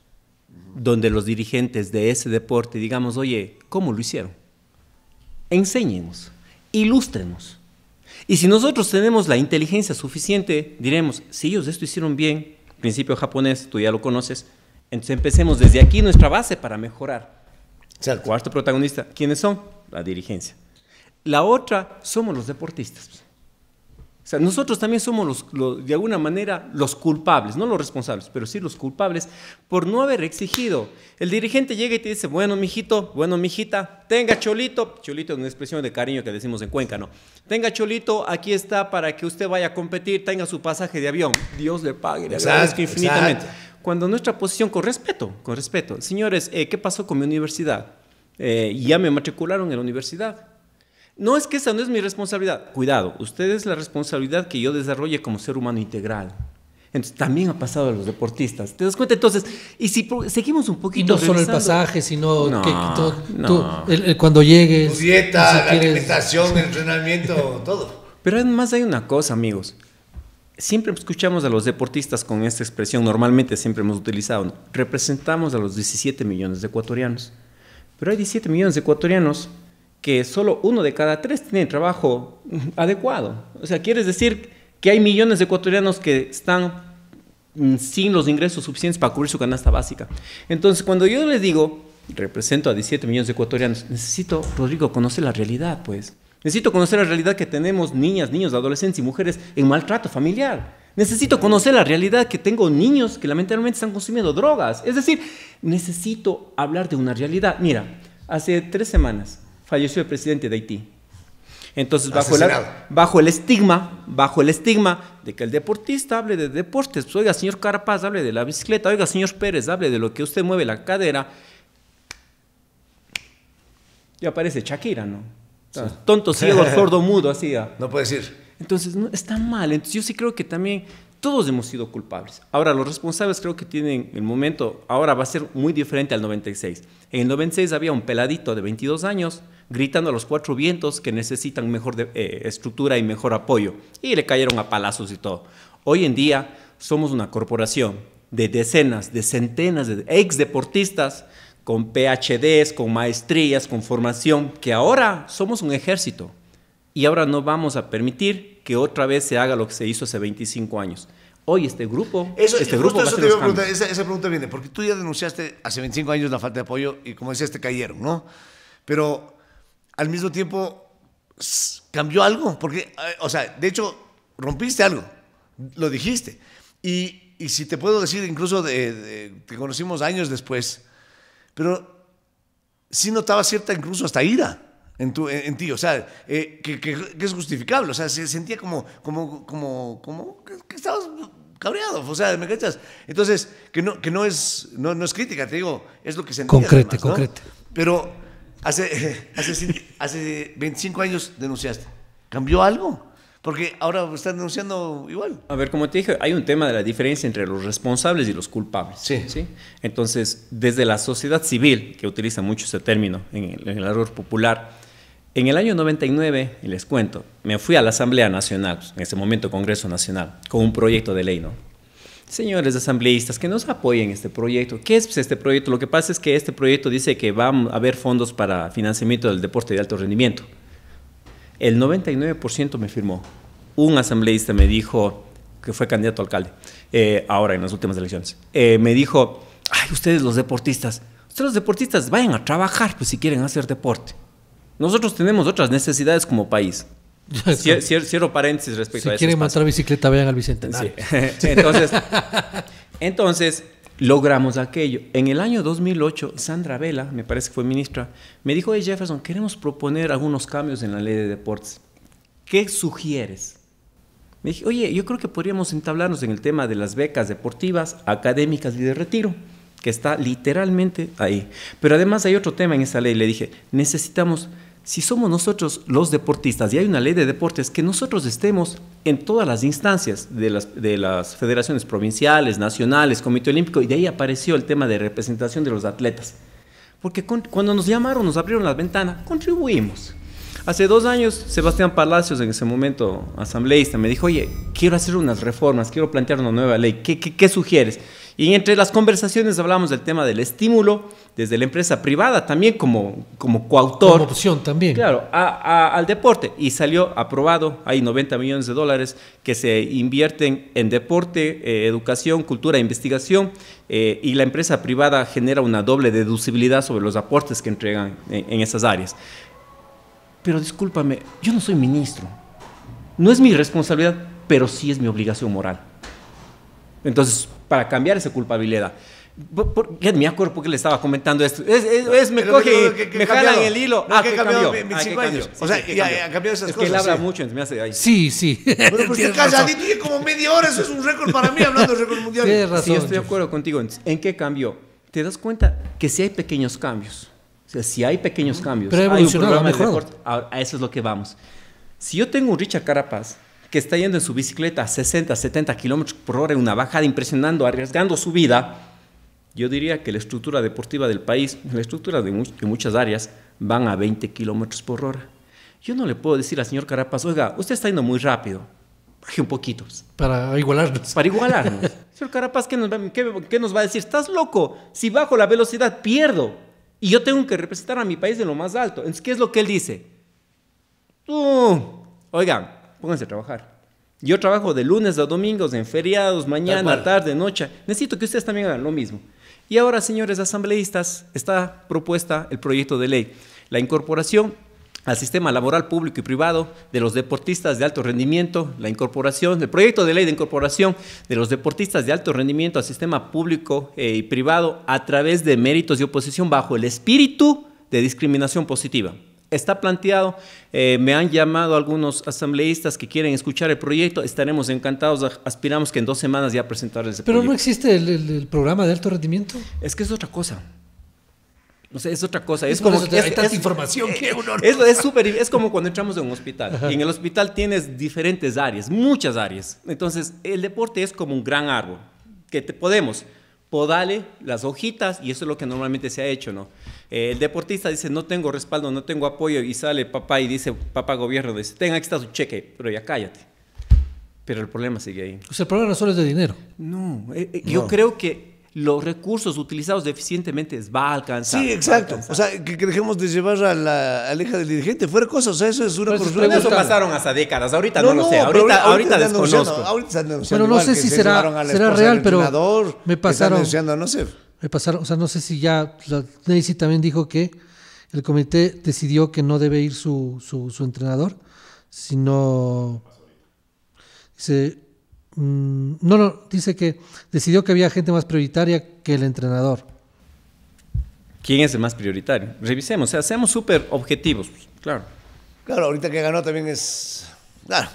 donde los dirigentes de ese deporte digamos, oye, ¿cómo lo hicieron? Enseñemos, ilústrenos. Y si nosotros tenemos la inteligencia suficiente, diremos, si ellos esto hicieron bien, principio japonés, tú ya lo conoces, entonces empecemos desde aquí nuestra base para mejorar. El Cuarto protagonista, ¿quiénes son? La dirigencia. La otra somos los deportistas. O sea, nosotros también somos los, de alguna manera los culpables, no los responsables, pero sí los culpables por no haber exigido. El dirigente llega y te dice, bueno, mijito, bueno, mijita, tenga cholito, cholito es una expresión de cariño que decimos en Cuenca, ¿no? Tenga cholito, aquí está para que usted vaya a competir, tenga su pasaje de avión. Dios le pague, le agradezco infinitamente. Cuando nuestra posición, con respeto, con respeto, señores, eh, ¿qué pasó con mi universidad? Eh, ya me matricularon en la universidad no es que esa no es mi responsabilidad. Cuidado, usted es la responsabilidad que yo desarrolle como ser humano integral. Entonces, también ha pasado a los deportistas. ¿Te das cuenta? Entonces, y si seguimos un poquito. Y no solo el pasaje, sino cuando llegues. Tu dieta, la alimentación, el entrenamiento, todo. Pero además hay una cosa, amigos. Siempre escuchamos a los deportistas con esta expresión, normalmente siempre hemos utilizado, representamos a los 17 millones de ecuatorianos. Pero hay 17 millones de ecuatorianos que solo uno de cada tres tiene trabajo adecuado. O sea, quieres decir que hay millones de ecuatorianos que están mm, sin los ingresos suficientes para cubrir su canasta básica. Entonces, cuando yo les digo, represento a 17 millones de ecuatorianos, necesito, Rodrigo, conocer la realidad, pues. Necesito conocer la realidad que tenemos niñas, niños, adolescentes y mujeres en maltrato familiar. Necesito conocer la realidad que tengo niños que lamentablemente están consumiendo drogas. Es decir, necesito hablar de una realidad. Mira, hace tres semanas falleció el presidente de Haití. Entonces, bajo, bajo el estigma, bajo el estigma de que el deportista hable de deportes, oiga, señor Carapaz, hable de la bicicleta, oiga, señor Pérez, hable de lo que usted mueve la cadera, y aparece Shakira, ¿no? Tonto, ciego, sordo, mudo, así. No puede decir. Entonces, no, está mal. Entonces, yo sí creo que también todos hemos sido culpables. Ahora, los responsables creo que tienen el momento, ahora va a ser muy diferente al 96. En el 96 había un peladito de 22 años gritando a los cuatro vientos que necesitan mejor eh, estructura y mejor apoyo, y le cayeron a palazos y todo. Hoy en día somos una corporación de decenas, de centenas de ex deportistas con PhDs, con maestrías, con formación, que ahora somos un ejército y ahora no vamos a permitir que otra vez se haga lo que se hizo hace 25 años. Hoy este grupo, este grupo esa, esa, pregunta viene porque tú ya denunciaste hace 25 años la falta de apoyo y como decías te cayeron, ¿no? Pero al mismo tiempo cambió algo, porque, eh, o sea, de hecho, rompiste algo, lo dijiste. Y, y si te puedo decir, incluso de, te conocimos años después, pero sí notaba cierta, incluso hasta ira en, tu, en, ti, o sea, eh, que, es justificable, o sea, se sentía como, como, como, como que, estabas cabreado, o sea, ¿me cachas? Entonces, que no, que no, es, no, no es crítica, te digo, es lo que sentía. Concrete, además, concrete. Pero Hace, hace, 25 años denunciaste. ¿Cambió algo? Porque ahora están denunciando igual. A ver, como te dije, hay un tema de la diferencia entre los responsables y los culpables. Sí. Entonces, desde la sociedad civil, que utiliza mucho ese término en el, en el error popular, en el año 99, y les cuento, me fui a la Asamblea Nacional, en ese momento Congreso Nacional, con un proyecto de ley, ¿no? señores asambleístas que nos apoyen este proyecto. ¿Qué es pues, este proyecto? Lo que pasa es que este proyecto dice que va a haber fondos para financiamiento del deporte de alto rendimiento. El 99% me firmó. Un asambleísta me dijo, que fue candidato a alcalde, eh, ahora en las últimas elecciones, eh, me dijo, ay, ustedes los deportistas, ustedes los deportistas vayan a trabajar pues, si quieren hacer deporte. Nosotros tenemos otras necesidades como país. cierro paréntesis respecto a eso. Si quieren matar bicicleta, vayan al Bicentenario. entonces, entonces, logramos aquello. En el año 2008, Sandra Vela, me parece que fue ministra, me dijo, hey Jefferson, queremos proponer algunos cambios en la ley de deportes. ¿Qué sugieres? Me dije, oye, yo creo que podríamos entablarnos en el tema de las becas deportivas, académicas y de retiro, que está literalmente ahí. Pero además hay otro tema en esa ley. Le dije, necesitamos si somos nosotros los deportistas, y hay una ley de deportes, que nosotros estemos en todas las instancias de las, federaciones provinciales, nacionales, Comité Olímpico, y de ahí apareció el tema de representación de los atletas. Porque cuando nos llamaron, nos abrieron las ventanas, contribuimos. Hace dos años, Sebastián Palacios, en ese momento asambleísta, me dijo, oye, quiero hacer unas reformas, quiero plantear una nueva ley, ¿qué, qué, qué sugieres? Y entre las conversaciones hablamos del tema del estímulo desde la empresa privada, también como, como coautor. Como opción también. Claro, al deporte. Y salió aprobado, hay 90 millones de dólares que se invierten en deporte, eh, educación, cultura, investigación, eh, y la empresa privada genera una doble deducibilidad sobre los aportes que entregan en esas áreas. Pero discúlpame, yo no soy ministro. No es mi responsabilidad, pero sí es mi obligación moral. Entonces, para cambiar esa culpabilidad. Porque me acuerdo porque le estaba comentando esto. Es, es, me coge, que, me cambiado. jalan el hilo. ah, que cambió. Mis cinco años. o sea, sí, ha ya, cambió esas es cosas. Que él habla mucho, me hace ahí. Sí, sí. Pero pues calla. calladito tiene como media hora, eso es un récord para mí hablando de récord mundial. Tienes razón. Sí, estoy de acuerdo contigo. ¿En qué cambió? Te das cuenta que si hay pequeños cambios, o sea, si hay pequeños cambios, Pero hay un programa de deporte. a eso es lo que vamos. Si yo tengo un Richard Carapaz que está yendo en su bicicleta a 60, 70 kilómetros por hora en una bajada impresionando, arriesgando su vida, yo diría que la estructura deportiva del país, la estructura de, muchas áreas, van a 20 kilómetros por hora. Yo no le puedo decir al señor Carapaz, oiga, usted está yendo muy rápido, baje un poquito. Para igualarnos. Para igualarnos. señor Carapaz, ¿qué nos, va, a decir? Estás loco, si bajo la velocidad pierdo y yo tengo que representar a mi país de lo más alto. Entonces, ¿qué es lo que él dice? ¡Uh! oigan, pónganse a trabajar. Yo trabajo de lunes a domingos, en feriados, mañana, tarde, noche. Necesito que ustedes también hagan lo mismo. Y ahora, señores asambleístas, está propuesta el proyecto de ley, la incorporación al sistema laboral público y privado de los deportistas de alto rendimiento, la incorporación, el proyecto de ley de incorporación de los deportistas de alto rendimiento al sistema público eh, y privado a través de méritos y oposición bajo el espíritu de discriminación positiva está planteado. Eh, me han llamado algunos asambleístas que quieren escuchar el proyecto. Estaremos encantados. Aspiramos que en dos semanas ya presentarles el Pero no existe el, programa de alto rendimiento. Es que es otra cosa. No sé, es otra cosa. Es, como hay tanta información que es, es como cuando entramos en un hospital. Y en el hospital tienes diferentes áreas, muchas áreas. Entonces, el deporte es como un gran árbol que te podemos dale las hojitas y eso es lo que normalmente se ha hecho, ¿no? Eh, el deportista dice, no tengo respaldo, no tengo apoyo y sale papá y dice, papá gobierno, dice, tenga, aquí está su cheque, pero ya cállate. Pero el problema sigue ahí. O sea, el problema no solo es de dinero. no. Eh, eh, yo creo que los recursos utilizados deficientemente va a alcanzar. Sí, exacto. O sea, que, dejemos de llevar a la aleja del dirigente fuera cosas. O sea, eso es una pues Eso pasaron hasta décadas. Ahorita no, lo sé. Ahorita, ahorita, desconozco. Ahorita bueno, no sé si será, será real, pero me pasaron. no sé. Me pasaron, o sea, no sé si ya. La Nancy también dijo que el comité decidió que no debe ir su, su, su entrenador, sino. Dice, Mm, no, no, dice que decidió que había gente más prioritaria que el entrenador. ¿Quién es el más prioritario? Revisemos, o sea, seamos súper objetivos, pues, claro. Claro, ahorita que ganó también es. Claro,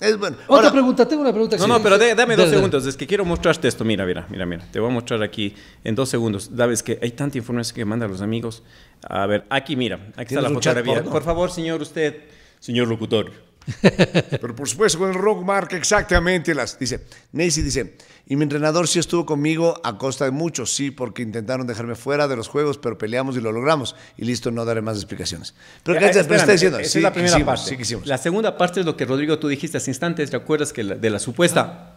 es bueno. Otra pregunta, tengo una pregunta. No, no, pero dame dos segundos, es que quiero mostrarte esto. Mira, mira, mira, mira. Te voy a mostrar aquí en dos segundos. Sabes que hay tanta información que mandan los amigos. A ver, aquí mira, aquí está la fotografía. por favor, señor, usted, señor locutor. Pero por supuesto, con el rock marca exactamente las. Dice, Nancy dice, y mi entrenador sí estuvo conmigo a costa de muchos, sí, porque intentaron dejarme fuera de los juegos, pero peleamos y lo logramos. Y listo, no daré más explicaciones. Pero ¿qué eh, está diciendo? Esa sí, la primera parte. Sí, La segunda parte es lo que Rodrigo tú dijiste hace instantes, ¿te acuerdas que de la supuesta?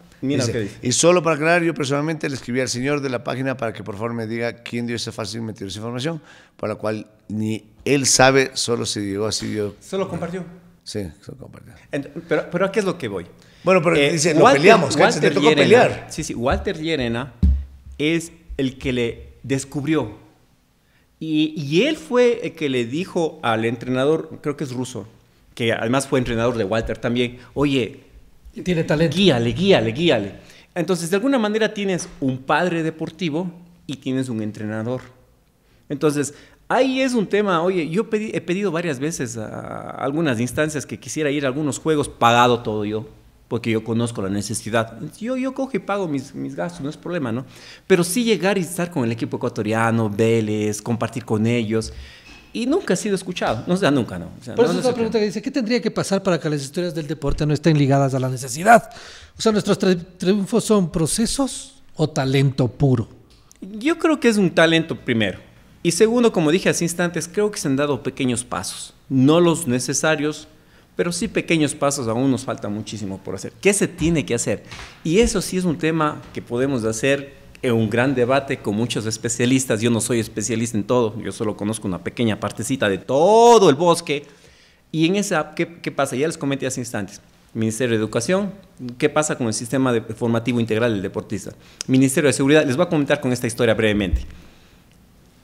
Y solo para aclarar, yo personalmente le escribí al señor de la página para que por favor me diga quién dio esa fácil esa información, para la cual ni él sabe, solo se dio así yo. Solo compartió. Sí, eso pero, pero qué es lo que voy? Bueno, pero eh, dice, lo peleamos, Walter te tocó pelear. Sí, sí, Walter Llerena es el que le descubrió. Y, y él fue el que le dijo al entrenador, creo que es ruso, que además fue entrenador de Walter también, oye, Tiene talento. guíale, guíale, guíale. Entonces, de alguna manera tienes un padre deportivo y tienes un entrenador. Entonces, Ahí es un tema, oye, yo he pedido varias veces a algunas instancias que quisiera ir a algunos juegos, pagado todo yo, porque yo conozco la necesidad. Yo, yo cojo y pago mis, gastos, no es problema, ¿no? Pero sí llegar y estar con el equipo ecuatoriano, Vélez, compartir con ellos. Y nunca ha sido escuchado, no, sea, nunca, ¿no? Por eso es la pregunta que dice, ¿qué tendría que pasar para que las historias del deporte no estén ligadas a la necesidad? O sea, ¿nuestros triunfos son procesos o talento puro? Yo creo que es un talento primero y segundo, como dije hace instantes, creo que se han dado pequeños pasos, no los necesarios, pero sí pequeños pasos, aún nos falta muchísimo por hacer. ¿Qué se tiene que hacer? Y eso sí es un tema que podemos hacer en un gran debate con muchos especialistas. Yo no soy especialista en todo, yo solo conozco una pequeña partecita de todo el bosque. Y en esa, ¿qué, pasa? Ya les comenté hace instantes. Ministerio de Educación, ¿qué pasa con el sistema formativo integral del deportista? Ministerio de Seguridad, les voy a comentar con esta historia brevemente.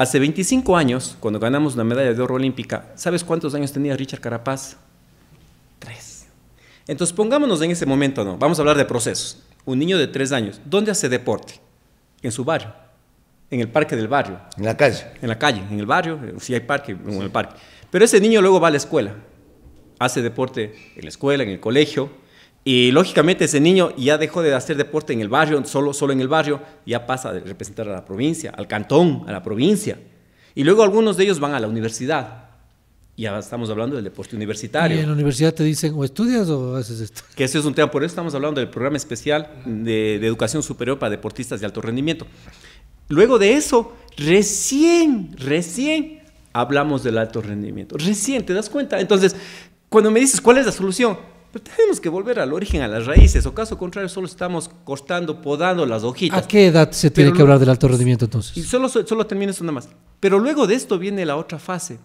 Hace 25 años, cuando ganamos la medalla de oro olímpica, ¿sabes cuántos años tenía Richard Carapaz? Tres. Entonces pongámonos en ese momento, ¿no? Vamos a hablar de procesos. Un niño de tres años, ¿dónde hace deporte? En su barrio, en el parque del barrio. En la calle. En la calle, en el barrio, eh, si hay parque, en el parque. Pero ese niño luego va a la escuela, hace deporte en la escuela, en el colegio, y lógicamente ese niño ya dejó de hacer deporte en el barrio, solo, solo en el barrio, ya pasa a representar a la provincia, al cantón, a la provincia. Y luego algunos de ellos van a la universidad. Ya estamos hablando del deporte universitario. Y en la universidad te dicen, o estudias o haces esto. Que ese es un tema, por eso estamos hablando del programa especial de, de educación superior para deportistas de alto rendimiento. Luego de eso, recién, recién hablamos del alto rendimiento. Recién, ¿te das cuenta? Entonces, cuando me dices, ¿cuál es la solución? Pero tenemos que volver al origen, a las raíces, o caso contrario solo estamos cortando, podando las hojitas. ¿A qué edad se tiene que hablar del alto rendimiento entonces? Y solo, solo termino eso nada más. Pero luego de esto viene la otra fase.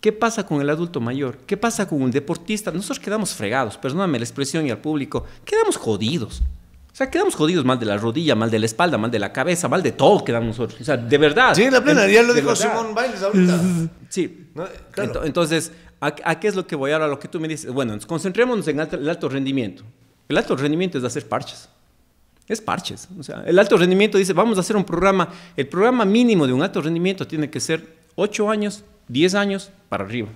¿Qué pasa con el adulto mayor? ¿Qué pasa con un deportista? Nosotros quedamos fregados, perdóname la expresión y al público, quedamos jodidos. O sea, quedamos jodidos mal de la rodilla, mal de la espalda, mal de la cabeza, mal de todo quedamos nosotros. O sea, de verdad. Sí, la plena, ya lo dijo Simón Biles ahorita. Sí. claro. entonces, ¿A, qué es lo que voy ahora? Lo que tú me dices. Bueno, concentrémonos en el alto rendimiento. El alto rendimiento es hacer parches. Es parches. O sea, el alto rendimiento dice, vamos a hacer un programa. El programa mínimo de un alto rendimiento tiene que ser 8 años, 10 años para arriba.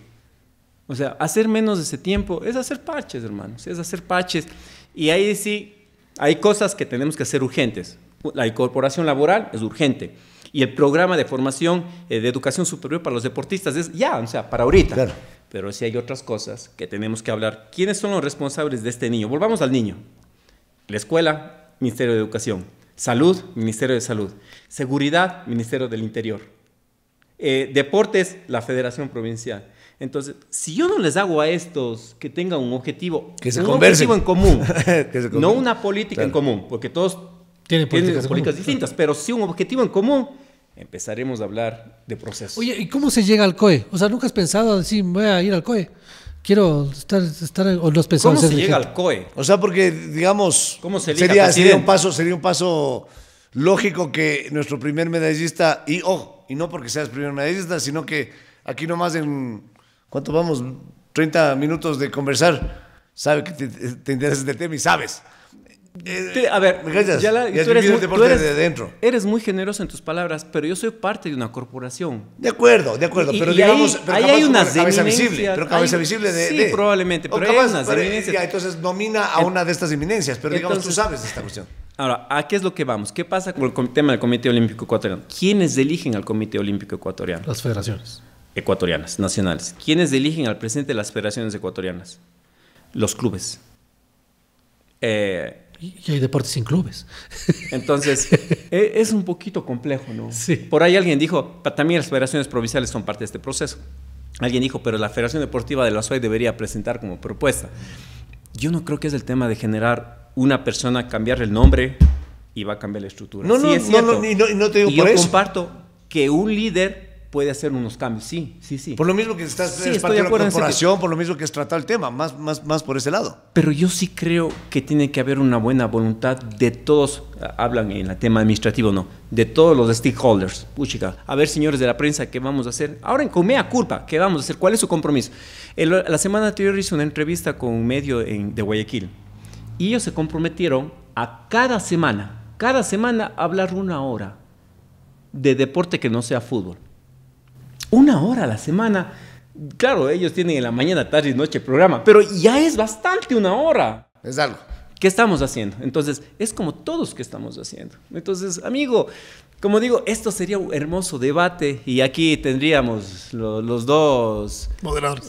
O sea, hacer menos de ese tiempo es hacer parches, hermanos. Es hacer parches. Y ahí sí, hay cosas que tenemos que hacer urgentes. La incorporación laboral es urgente y el programa de formación eh, de educación superior para los deportistas es ya, o sea, para ahorita. Pero si hay otras cosas que tenemos que hablar. ¿Quiénes son los responsables de este niño? Volvamos al niño. La escuela, Ministerio de Educación. Salud, Ministerio de Salud. Seguridad, Ministerio del Interior. Eh, deportes, la Federación Provincial. Entonces, si yo no les hago a estos que tengan un objetivo, que un en común, no una política en común, porque todos tiene políticas, distintas, pero sí un objetivo en común. Empezaremos a hablar de procesos. Oye, ¿y cómo se llega al COE? O sea, ¿nunca has pensado decir, voy a ir al COE? Quiero estar, estar o los pensamos. ¿Cómo se llega al COE? O sea, porque, digamos, ¿Cómo sería, sería, un paso, sería un paso lógico que nuestro primer medallista, y oh, y no porque seas primer medallista, sino que aquí nomás en, ¿cuánto vamos? 30 minutos de conversar, sabe que te, te interesa tema y sabes. Eh, a ver, Ya la, eres muy, muy generoso en tus palabras, pero yo soy parte de una corporación. De acuerdo, de acuerdo. pero digamos, ahí, pero hay una cabeza pero cabeza visible de, sí, probablemente, pero hay unas entonces domina a una de estas eminencias, pero digamos tú sabes de esta cuestión. Ahora, ¿a qué es lo que vamos? ¿Qué pasa con el tema del Comité Olímpico Ecuatoriano? ¿Quiénes eligen al Comité Olímpico Ecuatoriano? Las federaciones. Ecuatorianas, nacionales. ¿Quiénes eligen al presidente de las federaciones ecuatorianas? Los clubes. Eh, y hay deportes sin clubes. Entonces, e, es un poquito complejo, ¿no? Sí. Por ahí alguien dijo, también las federaciones provinciales son parte de este proceso. Alguien dijo, pero la Federación Deportiva de la SUAI debería presentar como propuesta. Yo no creo que es el tema de generar una persona, cambiar el nombre y va a cambiar la estructura. No, no, no, no, no, no, te por yo comparto que un líder puede hacer unos cambios. Sí, sí, sí. Por lo mismo que estás sí, es parte de la corporación, por lo mismo que es tratar el tema, más, más, más por ese lado. Pero yo sí creo que tiene que haber una buena voluntad de todos, hablan en el tema administrativo, no, de todos los stakeholders. Puchica, a ver, señores de la prensa, ¿qué vamos a hacer? Ahora en Comea Culpa, ¿qué vamos a hacer? ¿Cuál es su compromiso? la semana anterior hice una entrevista con un medio en, de Guayaquil y ellos se comprometieron a cada semana, cada semana hablar una hora de deporte que no sea fútbol una hora a la semana. Claro, ellos tienen en la mañana, tarde y noche programa, pero ya es bastante una hora. Es algo. ¿Qué estamos haciendo? Entonces, es como todos que estamos haciendo. Entonces, amigo, como digo, esto sería un hermoso debate y aquí tendríamos los dos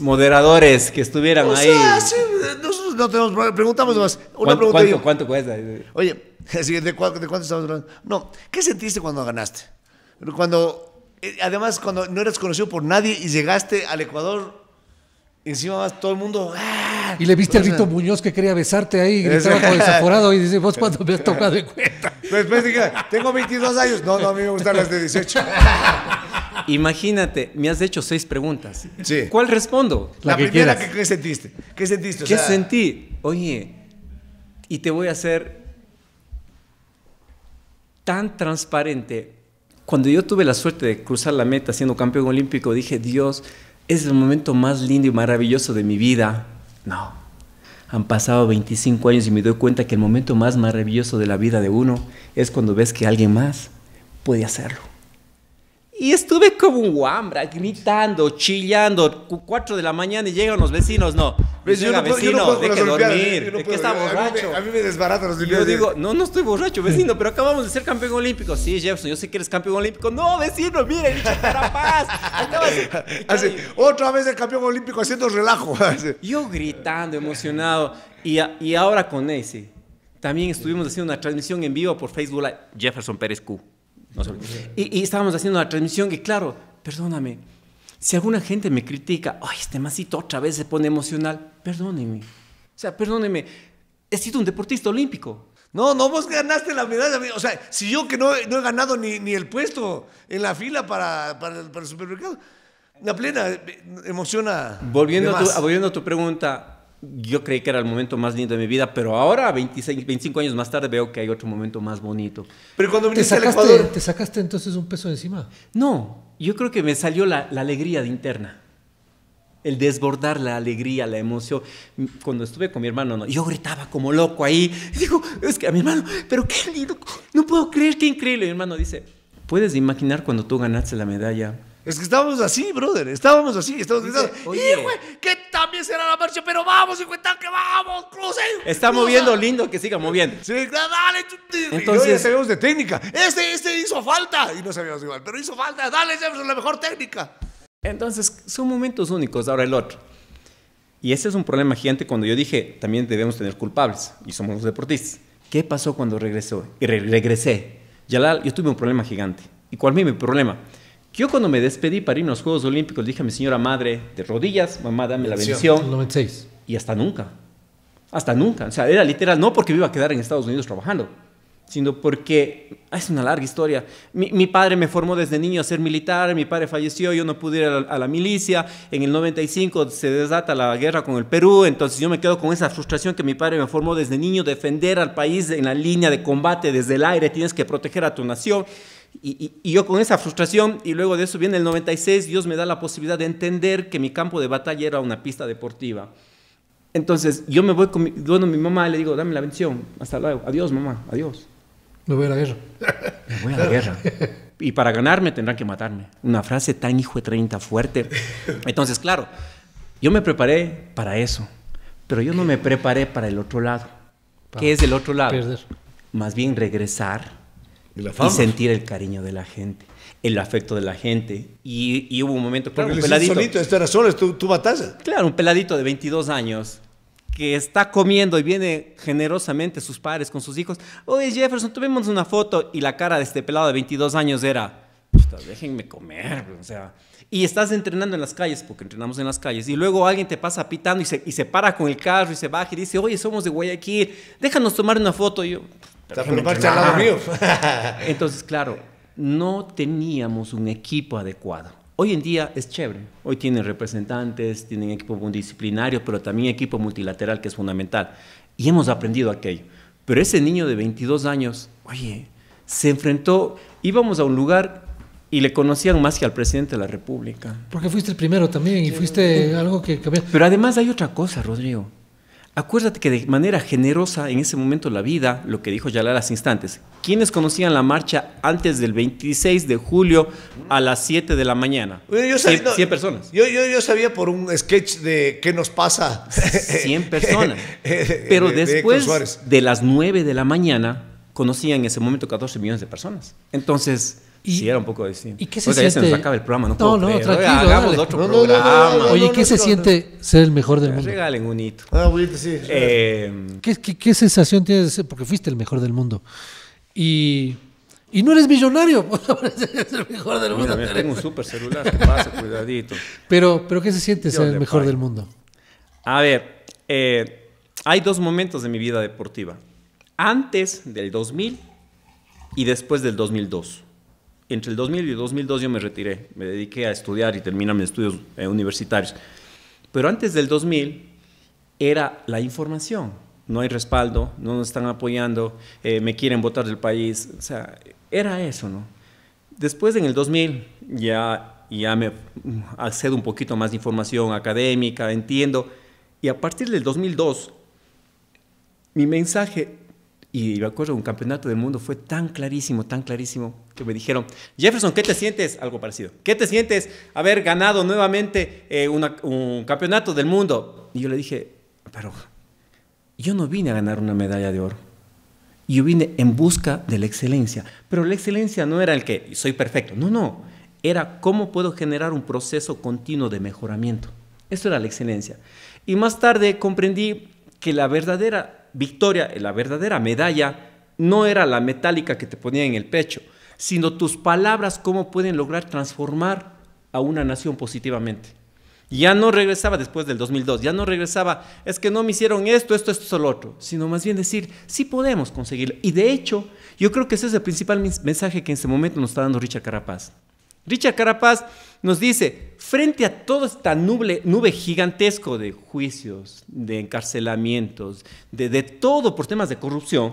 moderadores, que estuvieran ahí. no nosotros no tenemos preguntamos más. Una pregunta ¿cuánto, cuesta? Oye, ¿de cuánto estamos hablando? No, ¿qué sentiste cuando ganaste? Cuando eh, además, cuando no eras conocido por nadie y llegaste al Ecuador, encima más todo el mundo. Ah". Y le viste a Rito Muñoz que quería besarte ahí, gritaba como desaforado y dice: ¿Vos cuándo me has tocado en cuenta? Después dije: Tengo 22 años. No, no, a mí me gustan las de 18. Imagínate, me has hecho seis preguntas. ¿Cuál respondo? La, primera, que, ¿qué sentiste? ¿Qué sentiste? ¿Qué sentí? Oye, y te voy a hacer tan transparente cuando yo tuve la suerte de cruzar la meta siendo campeón olímpico, dije, Dios, es el momento más lindo y maravilloso de mi vida. No, han pasado 25 años y me doy cuenta que el momento más maravilloso de la vida de uno es cuando ves que alguien más puede hacerlo. Y estuve como un guambra, gritando, chillando, Cuatro de la mañana y llegan los vecinos, no. Pues vecino, de que dormir, está borracho. A mí, me desbaratan los Yo digo, no, no estoy borracho, vecino, pero acabamos de ser campeón olímpico. Sí, Jefferson, yo sé que eres campeón olímpico. No, vecino, mire, para paz. De... Así, otra vez el campeón olímpico haciendo relajo. Yo gritando, emocionado. Y, y ahora con ese, también estuvimos haciendo una transmisión en vivo por Facebook a Jefferson Pérez Q y, estábamos haciendo la transmisión que, claro, perdóname, si alguna gente me critica, ay, este masito otra vez se pone emocional, perdóneme. O sea, perdóneme, he sido un deportista olímpico. No, no, vos ganaste la medalla. O sea, si yo que no, no he ganado ni, ni, el puesto en la fila para, para, el supermercado, la plena eh, emociona. Volviendo a, tu, volviendo a tu pregunta, yo creí que era el momento más lindo de mi vida, pero ahora, 25 años más tarde, veo que hay otro momento más bonito. Pero cuando viniste al ¿Te sacaste entonces un peso de encima? No, yo creo que me salió la, alegría interna. El desbordar la alegría, la emoción. Cuando estuve con mi hermano, yo gritaba como loco ahí. Y digo, es que a mi hermano, pero qué lindo, no puedo creer, qué increíble. Mi hermano dice, ¿puedes imaginar cuando tú ganaste la medalla? Es que estábamos así, brother. Estábamos así. Estábamos ¡Y, güey! Que también será la marcha, pero vamos, 50 que vamos, cruce. Está moviendo lindo, que siga moviendo. Sí, dale. Entonces, ya sabemos de técnica. Este, este hizo falta. Y no sabíamos igual, pero hizo falta. Dale, es la mejor técnica. Entonces, son momentos únicos, ahora el otro. Y ese es un problema gigante cuando yo dije, también debemos tener culpables, y somos los deportistas. ¿Qué pasó cuando regresó? Y regresé. Yalal, yo tuve un problema gigante. ¿Y cuál fue mi problema? Yo cuando me despedí para irme a los Juegos Olímpicos, dije a mi señora madre, de rodillas, mamá, dame la bendición. 96. Y hasta nunca. Hasta nunca. O sea, era literal, no porque me iba a quedar en Estados Unidos trabajando, sino porque ah, es una larga historia. Mi, padre me formó desde niño a ser militar, mi padre falleció, yo no pude ir a la, a la, milicia, en el 95 se desata la guerra con el Perú, entonces yo me quedo con esa frustración que mi padre me formó desde niño, defender al país en la línea de combate desde el aire, tienes que proteger a tu nación. Y, yo con esa frustración, y luego de eso viene el 96, Dios me da la posibilidad de entender que mi campo de batalla era una pista deportiva. Entonces yo me voy con mi, bueno, mi mamá le digo, dame la bendición, hasta luego, adiós mamá, adiós. Me voy a la guerra. Me voy a la guerra. Y para ganarme tendrán que matarme. Una frase tan hijo de 30 fuerte. Entonces, claro, yo me preparé para eso, pero yo no me preparé para el otro lado. ¿Qué es el otro lado? Perder. Más bien regresar ¿Y, sentir el cariño de la gente el afecto de la gente. Y, hubo un momento, claro, un peladito. era solo, Claro, un peladito de 22 años que está comiendo y viene generosamente sus padres con sus hijos. Oye, Jefferson, tuvimos una foto y la cara de este pelado de 22 años era, déjenme comer, o sea. Y estás entrenando en las calles, porque entrenamos en las calles, y luego alguien te pasa pitando y se, y se para con el carro y se baja y dice, oye, somos de Guayaquil, déjanos tomar una foto. Y yo, Está Entonces, claro, no teníamos un equipo adecuado. Hoy en día es chévere. Hoy tienen representantes, tienen equipo multidisciplinario, pero también equipo multilateral que es fundamental. Y hemos aprendido aquello. Pero ese niño de 22 años, oye, se enfrentó, íbamos a un lugar y le conocían más que al presidente de la República. Porque fuiste el primero también y fuiste algo que cambió. Pero además hay otra cosa, Rodrigo. Acuérdate que de manera generosa en ese momento la vida, lo que dijo Yalal las instantes, quienes conocían la marcha antes del 26 de julio a las 7 de la mañana? Yo 100, personas. Yo, sabía por un sketch de qué nos pasa. 100 personas. Pero después de, de las 9 de la mañana, conocían en ese momento 14 millones de personas. Entonces, sí, era un poco así. ¿Y qué se Oiga, siente? Ya se nos acaba el programa, no, no puedo No, creer. tranquilo. Oiga, hagamos otro programa. No, Oye, ¿qué se siente ser el mejor del mundo? Regalen un hito. Ah, bonito, sí. Eh, ¿Qué, qué, sensación tienes de ser? Porque fuiste el mejor del mundo. Y... Y no eres millonario, es el mejor del mundo. Mira, tengo un super celular, que pasa, cuidadito. Pero, pero ¿qué se siente ser el mejor del mundo? A ver, eh, hay dos momentos de mi vida deportiva. Antes del 2000 y después del 2002 entre el 2000 y el 2002 yo me retiré, me dediqué a estudiar y terminé mis estudios eh, universitarios. Pero antes del 2000 era la información, no hay respaldo, no nos están apoyando, eh, me quieren votar del país, o sea, era eso, ¿no? Después en el 2000 ya, ya me accedo un poquito más de información académica, entiendo, y a partir del 2002 mi mensaje y me acuerdo, un campeonato del mundo fue tan clarísimo, tan clarísimo, que me dijeron, Jefferson, ¿qué te sientes? Algo parecido. ¿Qué te sientes haber ganado nuevamente eh, un campeonato del mundo? Y yo le dije, pero yo no vine a ganar una medalla de oro. Yo vine en busca de la excelencia. Pero la excelencia no era el que soy perfecto. No, no. Era cómo puedo generar un proceso continuo de mejoramiento. Eso era la excelencia. Y más tarde comprendí que la verdadera victoria, eh, la verdadera medalla, no era la metálica que te ponía en el pecho, sino tus palabras, cómo pueden lograr transformar a una nación positivamente. Ya no regresaba después del 2002, ya no regresaba, es que no me hicieron esto, esto, esto, solo otro, sino más bien decir, sí podemos conseguirlo. Y de hecho, yo creo que ese es el principal mensaje que en este momento nos está dando Richard Carapaz. Richard Carapaz nos dice, frente a toda esta nube, nube gigantesco de juicios, de encarcelamientos, de, todo por temas de corrupción,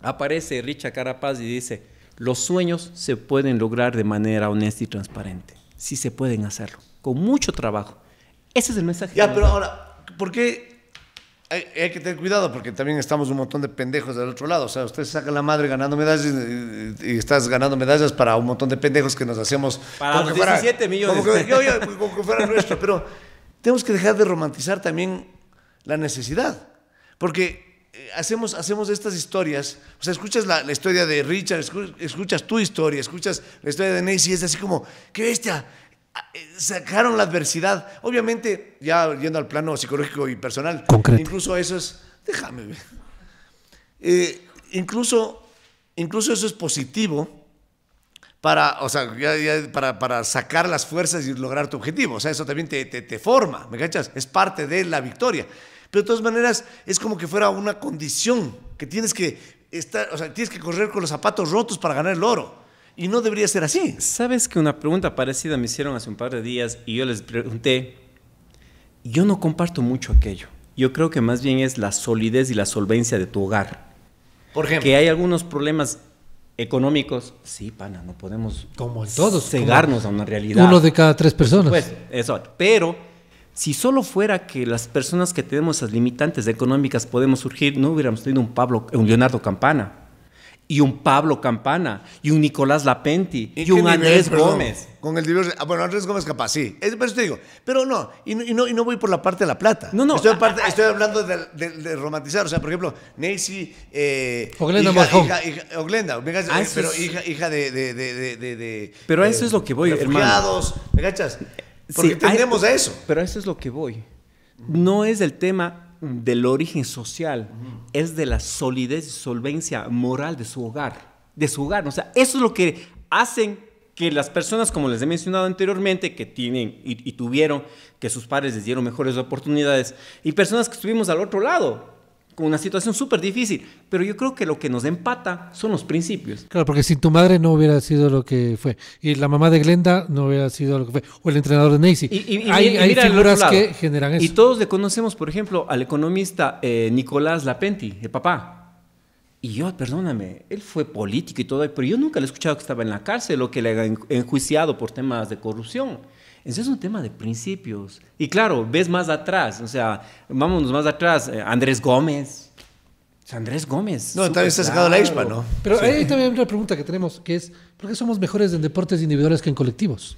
aparece Richa Carapaz y dice, los sueños se pueden lograr de manera honesta y transparente. Sí se pueden hacerlo, con mucho trabajo. Ese es el mensaje. Ya, pero ahora, ¿por qué hay, que tener cuidado porque también estamos un montón de pendejos del otro lado. O sea, ustedes saca la madre ganando medallas y, estás ganando medallas para un montón de pendejos que nos hacemos. Para los 17 millones. Pues, que fuera nuestro. Pero tenemos que dejar de romantizar también la necesidad. Porque eh, hacemos, hacemos estas historias. O sea, escuchas la, historia de Richard, escuchas, escuchas tu historia, escuchas la historia de Nancy y es así como, ¡qué bestia! sacaron la adversidad. Obviamente, ya yendo al plano psicológico y personal, incluso eso es, déjame, ver eh, incluso, incluso eso es positivo para, o sea, para, sacar las fuerzas y lograr tu objetivo. O sea, eso también te, forma, ¿me cachas? Es parte de la victoria. Pero de todas maneras, es como que fuera una condición que tienes que estar, o sea, tienes que correr con los zapatos rotos para ganar el oro. Y no debería ser así. Sabes que una pregunta parecida me hicieron hace un par de días y yo les pregunté, yo no comparto mucho aquello. Yo creo que más bien es la solidez y la solvencia de tu hogar. Por ejemplo. Que hay algunos problemas económicos. Sí, pana, no podemos. Como todos. Cegarnos a una realidad. Uno de cada tres personas. Pues, eso. Pero si solo fuera que las personas que tenemos esas limitantes económicas podemos surgir, no hubiéramos tenido un Pablo, un Leonardo Campana y un Pablo Campana, y un Nicolás Lapenti, y, un Andrés Gómez. Con el ah, bueno, Andrés Gómez capaz, sí. Es, pero te digo, pero no y, no, y no, y no voy por la parte de la plata. No, no. Estoy, estoy hablando de, romantizar. O sea, por ejemplo, Nancy. Eh, Oglenda hija, hija, Oglenda, ah, eh, pero hija, de, de, Pero a eso es lo que voy, hermano. ¿Me cachas? Porque sí, a eso. Pero a eso es lo que voy. No es el tema del origen social, es de la solidez y solvencia moral de su hogar. De su hogar. O sea, eso es lo que hacen que las personas, como les he mencionado anteriormente, que tienen y tuvieron, que sus padres les dieron mejores oportunidades, y personas que estuvimos al otro lado, con una situación súper difícil, pero yo creo que lo que nos empata son los principios. Claro, porque sin tu madre no hubiera sido lo que fue, y la mamá de Glenda no hubiera sido lo que fue, o el entrenador de Nancy. hay, figuras que generan eso. Y todos le conocemos, por ejemplo, al economista eh, Nicolás Lapenti, el papá. Y yo, perdóname, él fue político y todo, pero yo nunca le he escuchado que estaba en la cárcel o que le haya enjuiciado por temas de corrupción. Eso es un tema de principios. Y claro, ves más atrás, o sea, vámonos más atrás, eh, Andrés Gómez. Andrés Gómez. No, también ha sacado la ISPA, ¿no? Pero también hay también otra pregunta que tenemos, que es, ¿por qué somos mejores en deportes individuales que en colectivos?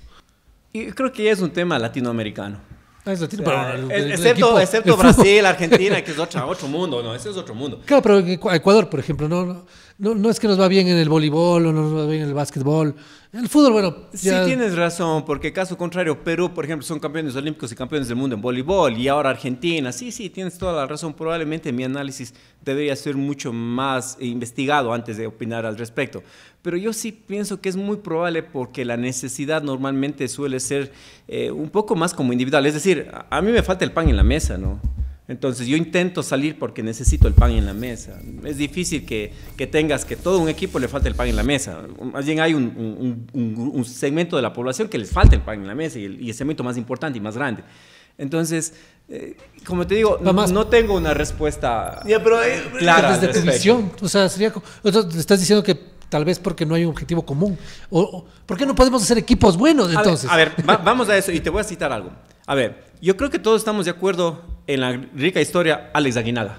Y creo que es un tema latinoamericano. Ah, excepto, excepto Brasil, Argentina, que es otro otro mundo, ¿no? Ese es otro mundo. Claro, pero Ecuador, por ejemplo, ¿no? no, es que nos va bien en el voleibol o no nos va bien en el básquetbol. En el fútbol, bueno. Sí, tienes razón, porque caso contrario, Perú, por ejemplo, son campeones olímpicos y campeones del mundo en voleibol y ahora Argentina. Sí, sí, tienes toda la razón. Probablemente mi análisis debería ser mucho más investigado antes de opinar al respecto. Pero yo sí pienso que es muy probable porque la necesidad normalmente suele ser eh, un poco más como individual. Es decir, a mí me falta el pan en la mesa, ¿no? Entonces yo intento salir porque necesito el pan en la mesa. Es difícil que, tengas que todo un equipo le falte el pan en la mesa. Más bien hay un, segmento de la población que les falta el pan en la mesa y el, segmento más importante y más grande. Entonces, eh, como te digo, no tengo una respuesta pero, eh, clara. Desde tu visión, o sea, estás diciendo que tal vez porque no hay un objetivo común. O, ¿Por qué no podemos hacer equipos buenos entonces? A ver, vamos a eso y te voy a citar algo. A ver, yo creo que todos estamos de acuerdo en la rica historia Alex Aguinaga.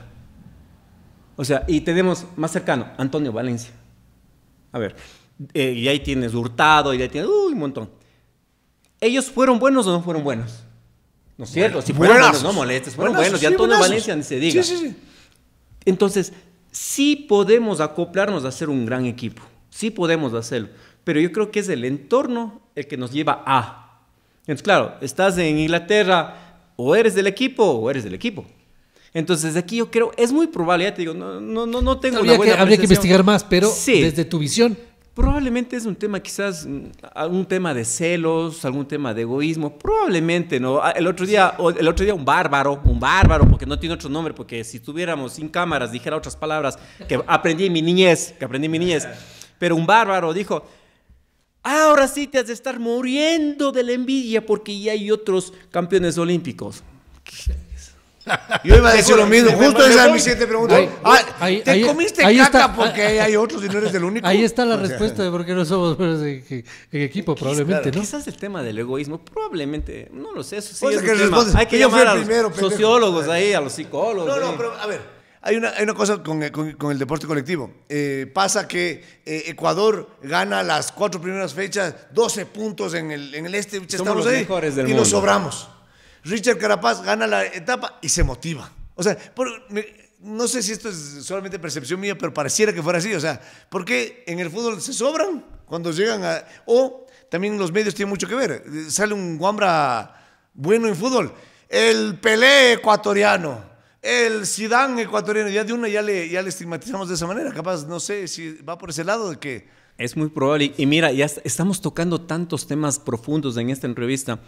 O sea, y tenemos más cercano Antonio Valencia. A ver, eh, y ahí tienes Hurtado, y ahí tienes uy, un montón. ¿Ellos fueron buenos o no fueron buenos? No es cierto, si fueron buenos, no molestes, fueron buenos, y Antonio Valencia ni se diga. Entonces, sí podemos acoplarnos a ser un gran equipo, sí podemos hacerlo, pero yo creo que es el entorno el que nos lleva a. Entonces, claro, estás en Inglaterra, o eres del equipo o eres del equipo. Entonces, de aquí yo creo, es muy probable, ya te digo, no, no, no, tengo habría una que, Habría que investigar más, pero desde tu visión. Probablemente es un tema, quizás, mm, algún tema de celos, algún tema de egoísmo, probablemente, ¿no? Ah, el otro día, el otro día un bárbaro, un bárbaro, porque no tiene otro nombre, porque si tuviéramos sin cámaras, dijera otras palabras, que aprendí en mi niñez, que aprendí en mi niñez, pero un bárbaro dijo, Ahora sí te has de estar muriendo de la envidia porque ya hay otros campeones olímpicos. Yo iba a decir lo mismo, justo esa es mi siguiente pregunta. Ah, te comiste caca porque ah, hay otros y no eres el único. Ahí está la respuesta de por qué no somos en equipo, probablemente, ¿no? Quizás el tema del egoísmo, probablemente, no lo sé, eso sí es Hay que llamar a los sociólogos ahí, a los psicólogos. No, no, pero a ver, hay una, cosa con, eh, el deporte colectivo. Eh, pasa que eh, Ecuador gana las cuatro primeras fechas, 12 puntos en el, este. ahí, y nos sobramos. Richard Carapaz gana la etapa y se motiva. O sea, no sé si esto es solamente percepción mía, pero pareciera que fuera así. O sea, ¿por qué en el fútbol se sobran cuando llegan a... O también los medios tienen mucho que ver. Sale un Guambra bueno en fútbol. El Pelé ecuatoriano el Sidán ecuatoriano. Ya de una ya le, ya le estigmatizamos de esa manera. Capaz, no sé si va por ese lado de que. Es muy probable. Y mira, ya estamos tocando tantos temas profundos en esta entrevista.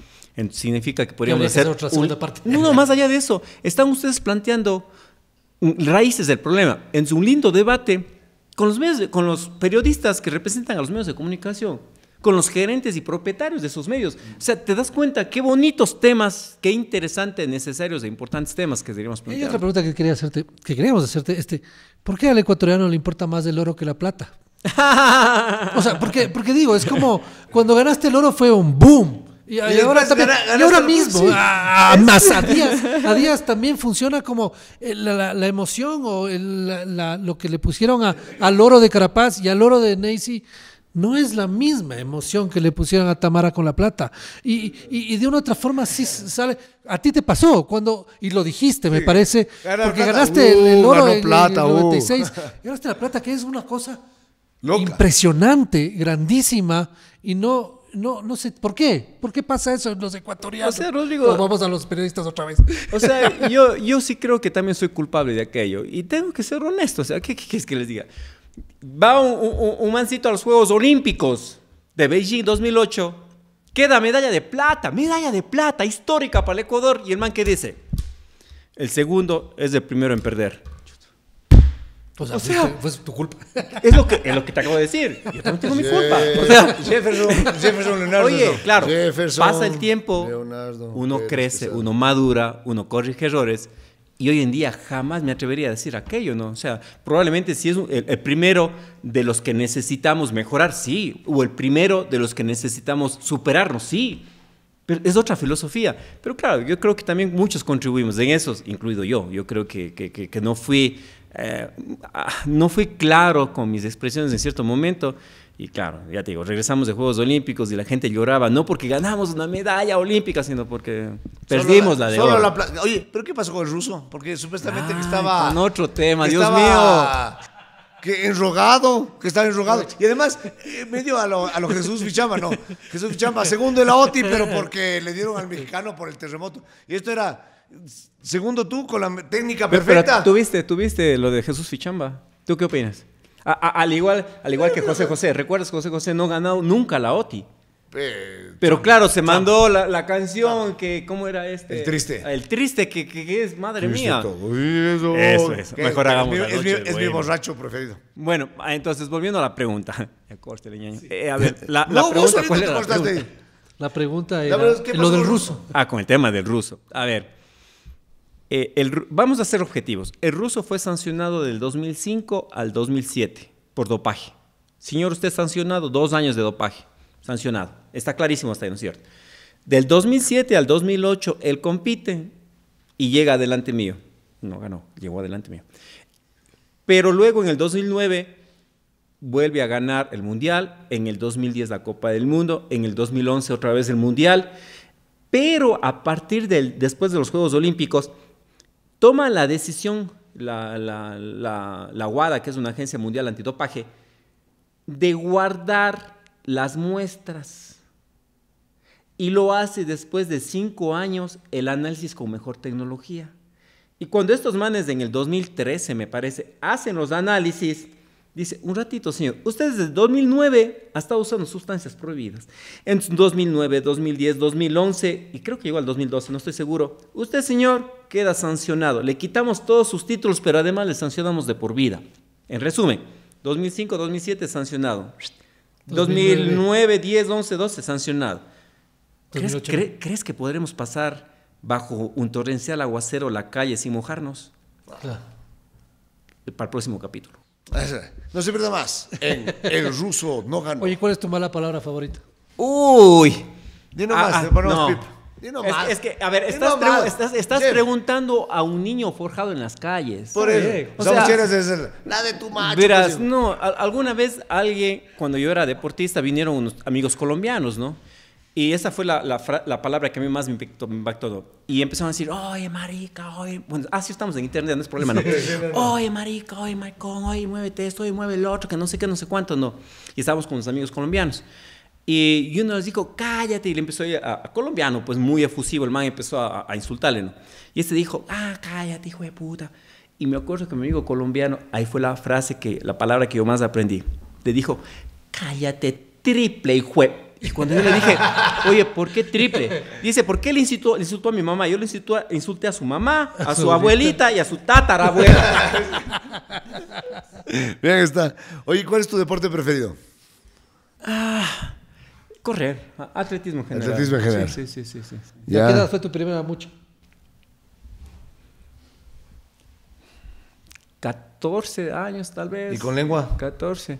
Significa que podríamos hacer, otra segunda parte. No, no, más allá de eso. Están ustedes planteando mm, raíces del problema. En su lindo debate con los, con los periodistas que representan a los medios de comunicación con los gerentes y propietarios de esos medios. O sea, te das cuenta qué bonitos temas, qué interesantes, necesarios e importantes temas que deberíamos plantear. Y otra pregunta que quería hacerte, que queríamos hacerte, este, ¿por qué al ecuatoriano le importa más el oro que la plata? o sea, porque, porque digo, es como cuando ganaste el oro fue un boom. Y, ahora, también, ahora mismo, ah, a, Díaz también funciona como eh, la, emoción o lo que le pusieron al oro de Carapaz y al oro de Neisy no es la misma emoción que le pusieron a Tamara con la plata. Y, y, de una otra forma sí sale. A ti te pasó cuando, y lo dijiste, me parece, porque ganaste el, uh, oro en, 96. Uh. Ganaste la plata, que es una cosa impresionante, grandísima, y no, no, no sé, ¿por qué? ¿Por qué pasa eso en los ecuatorianos? O vamos a los periodistas otra vez. O sea, yo, yo sí creo que también soy culpable de aquello. Y tengo que ser honesto. O sea, ¿qué, quieres es que les diga? va un, un, un, mancito a los Juegos Olímpicos de Beijing 2008, queda medalla de plata, medalla de plata histórica para el Ecuador, y el man que dice, el segundo es el primero en perder. O sea, fue, tu culpa. Es lo, que, te acabo de decir. Yo también tengo mi culpa. Jefferson, Leonardo. Oye, claro, pasa el tiempo, uno crece, uno madura, uno corrige errores. Y hoy en día jamás me atrevería a decir aquello, ¿no? O sea, probablemente si es el, primero de los que necesitamos mejorar, sí, o el primero de los que necesitamos superarnos, sí. Pero es otra filosofía. Pero claro, yo creo que también muchos contribuimos en eso, incluido yo. Yo creo que, que, no, fui, eh, ah, no fui claro con mis expresiones en cierto momento. Y claro, ya te digo, regresamos de Juegos Olímpicos y la gente lloraba, no porque ganamos una medalla olímpica, sino porque perdimos la, de Oye, ¿pero qué pasó con el ruso? Porque supuestamente estaba... Con otro tema, Dios mío. Que enrogado, que estaba enrogado. Y además, eh, medio a lo, a lo Jesús Fichamba, no. Jesús Fichamba, segundo de la OTI, pero porque le dieron al mexicano por el terremoto. Y esto era... Segundo tú, con la técnica perfecta. tuviste, tuviste lo de Jesús Fichamba. ¿Tú qué opinas? al, igual, al igual que José José, ¿recuerdas? José José no ha ganado nunca la OTI. Eh, pero claro, se mandó la, la canción que, ¿cómo era este? El triste. El triste, que, que, es, madre mía. Todo eso. eso, Mejor es, hagamos es, es, mi, borracho preferido. Bueno, ah, entonces, volviendo a la pregunta. Eh, a ver, la, la pregunta, ¿cuál la pregunta? La pregunta era lo del ruso. Ah, con el tema del ruso. A ver, eh, vamos a hacer objetivos. El ruso fue sancionado del 2005 al 2007 por dopaje. Señor, usted sancionado, dos años de dopaje. Sancionado. Está clarísimo hasta ahí, ¿no es cierto? Del 2007 al 2008, él compite y llega adelante mío. No ganó, llegó adelante mío. Pero luego en el 2009 vuelve a ganar el Mundial, en el 2010 la Copa del Mundo, en el 2011 otra vez el Mundial, pero a partir del, después de los Juegos Olímpicos, toma la decisión la, la, la, WADA, que es una agencia mundial antidopaje, de guardar las muestras. Y lo hace después de cinco años el análisis con mejor tecnología. Y cuando estos manes en el 2013, me parece, hacen los análisis, Dice, un ratito, señor, usted desde 2009 ha estado usando sustancias prohibidas. En 2009, 2010, 2011 y creo que llegó al 2012, no estoy seguro. Usted, señor, queda sancionado. Le quitamos todos sus títulos, pero además le sancionamos de por vida. En resumen, 2005, 2007 sancionado. 2009, 10, 11, 12 sancionado. ¿Crees, que podremos pasar bajo un torrencial aguacero la calle sin mojarnos? Para el próximo capítulo. No se pierda más en El Ruso no ganó. Oye, ¿cuál es tu mala palabra favorita? Uy. Dino más, ah, ah, no. pip. Dino es, más. es, que, a ver, estás, estás, preguntando a un niño forjado en las calles. Por eso. O sea, la de tu macho. Pues, Verás, no, alguna vez alguien, cuando yo era deportista, vinieron unos amigos colombianos, ¿no? Y esa fue la, la, palabra que a mí más me impactó. Me impactó. Y empezaron a decir, oye, marica, oye. Bueno, así ah, estamos en internet, no es problema, ¿no? Oye, marica, oye, maricón, oye, muévete esto, oye, mueve el otro, que no sé qué, no sé cuánto, no. Y estábamos con los amigos colombianos. Y, uno les dijo, cállate. Y le empezó a, a, colombiano, pues muy efusivo, el man empezó a, insultarle, ¿no? Y este dijo, ah, cállate, hijo de puta. Y me acuerdo que mi amigo colombiano, ahí fue la frase que, la palabra que yo más aprendí. Le dijo, cállate, triple, hijo de y cuando yo le dije, oye, ¿por qué triple? Dice, ¿por qué le insultó, a mi mamá? Yo le insulté a su mamá, a, su, abuelita y a su tatarabuela. Bien, está. Oye, ¿cuál es tu deporte preferido? Ah, correr, atletismo general. Atletismo general. Sí, sí, sí. sí, fue tu primera mucha? 14 años, tal vez. ¿Y con lengua? 14.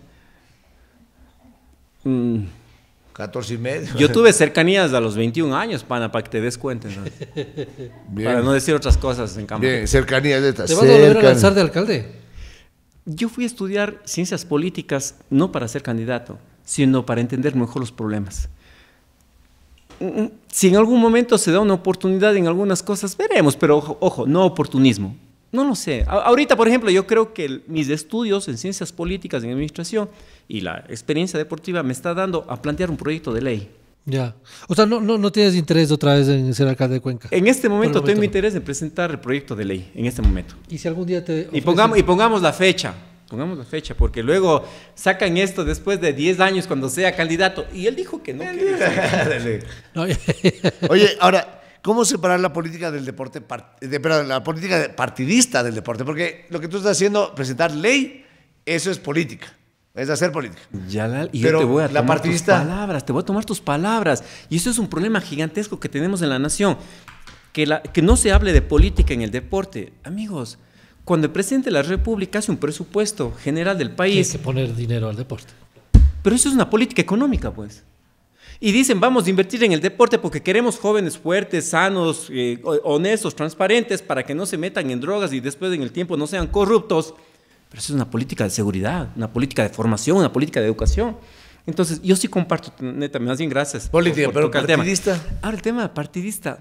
14 y Yo tuve cercanías a los 21 años, pana, para que te des cuenta. Para no decir otras cosas en cambio. Bien, cercanías de estas. ¿Te vas a volver a lanzar de alcalde? Yo fui a estudiar ciencias políticas no para ser candidato, sino para entender mejor los problemas. Mm, mm, si en algún momento se da una oportunidad en algunas cosas, veremos, pero ojo no oportunismo. No lo sé. ahorita, por ejemplo, yo creo que mis estudios en ciencias políticas, en administración y la experiencia deportiva me está dando a plantear un proyecto de ley. Ya. O sea, no, no, no tienes interés otra vez en ser alcalde de Cuenca. En este momento, tengo interés en presentar el proyecto de ley, en este momento. Y si algún día te... Y, pongamos, y pongamos la fecha pongamos la fecha, porque luego sacan esto después de 10 años cuando sea candidato. Y él dijo que no. Oye, ahora, cómo separar la política del deporte, eh, la política partidista del deporte, porque lo que tú estás haciendo, presentar ley, eso es política. Es hacer política. la, y yo te voy a tomar tus palabras, te voy a tomar tus palabras. Y eso es un problema gigantesco que tenemos en la nación. Que, que no se hable de política en el deporte. Amigos, cuando el presidente de la República hace un presupuesto general del país... Hay que poner dinero al deporte. Pero eso es una política económica, pues. Y dicen, vamos a invertir en el deporte porque queremos jóvenes fuertes, sanos, eh, honestos, transparentes, para que no se metan en drogas y después en el tiempo no sean corruptos. Pero eso es una política de seguridad, una política de formación, una política de educación. Entonces, yo sí comparto, neta, más bien gracias. Política, pero partidista. tema. Ahora, el tema partidista,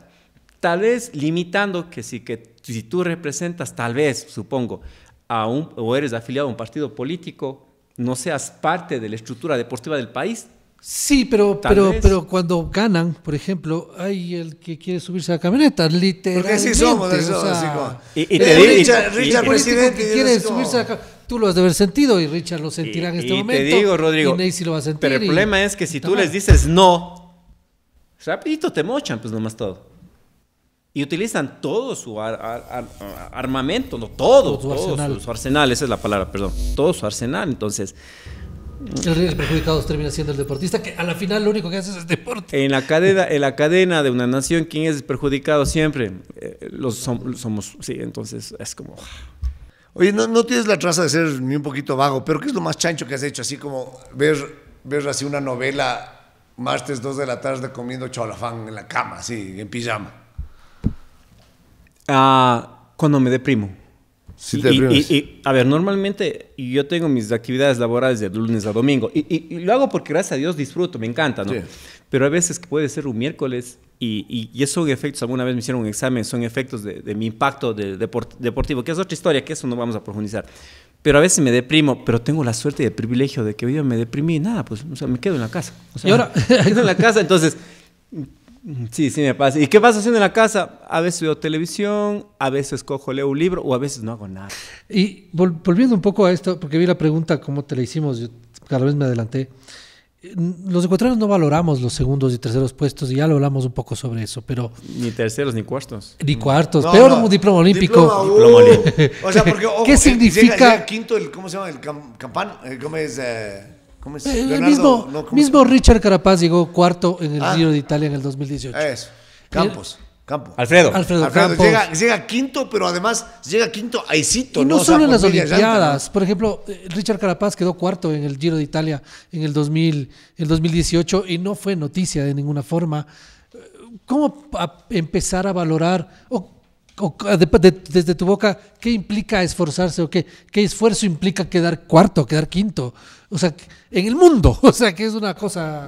tal vez limitando que si, que si tú representas, tal vez, supongo, a o eres afiliado a un partido político, no seas parte de la estructura deportiva del país, Sí, pero, pero, pero cuando ganan, por ejemplo, hay el que quiere subirse a la camioneta, literalmente. Porque sí somos eso, y, eh, te digo, Richard, Richard presidente, que quiere subirse a Tú lo has de haber sentido y Richard lo sentirá en este momento. Y te digo, Rodrigo. Pero el problema es que si tú les dices no, rapidito te mochan, pues nomás todo. Y utilizan todo su armamento, no todo, todo, su arsenal, esa es la palabra, perdón, todo su arsenal. Entonces, el río perjudicados termina siendo el deportista, que a la final lo único que hace es deporte. En la cadena, en la cadena de una nación, ¿quién es perjudicado siempre? Eh, los somos, sí, entonces es como... Ah. Oye, no, tienes la traza de ser ni un poquito vago, pero ¿qué es lo más chancho que has hecho? Así como ver, ver así una novela martes 2 de la tarde comiendo cholafán en la cama, así, en pijama. Ah, cuando me deprimo y, a ver, normalmente yo tengo mis actividades laborales de lunes a domingo y, lo hago porque gracias a Dios disfruto, me encanta, ¿no? Pero a veces puede ser un miércoles y, y, son efectos, alguna vez me hicieron un examen, son efectos de, mi impacto de, deportivo, que es otra historia, que eso no vamos a profundizar. Pero a veces me deprimo, pero tengo la suerte y el privilegio de que hoy me deprimí y nada, pues me quedo en la casa. O sea, y ahora me quedo en la casa, entonces Sí, sí me pasa. ¿Y qué vas haciendo en la casa? A veces veo televisión, a veces cojo, leo un libro o a veces no hago nada. Y volviendo un poco a esto, porque vi la pregunta, ¿cómo te la hicimos? Yo cada vez me adelanté. Los ecuatorianos no valoramos los segundos y terceros puestos y ya lo hablamos un poco sobre eso, pero... Ni terceros ni cuartos. Ni cuartos. peor un diploma olímpico. Uh. o sea, porque, ¿Qué significa? quinto, ¿cómo se llama? El campano? Eh, ¿Cómo es? Eh, eh, el mismo, mismo Richard Carapaz llegó cuarto en el ah. Giro de Italia en el 2018. Eso. Campos. Campo. Alfredo. Alfredo, Llega, quinto, pero además llega quinto aicito. Y no, solo en las Olimpiadas. Por ejemplo, eh, Richard Carapaz quedó cuarto en el Giro de Italia en el, 2000, el 2018 y no fue noticia de ninguna forma. Eh, ¿Cómo empezar a valorar desde tu boca, ¿qué implica esforzarse o qué, qué esfuerzo implica quedar cuarto, quedar quinto? O sea, en el mundo, o sea, que es una cosa...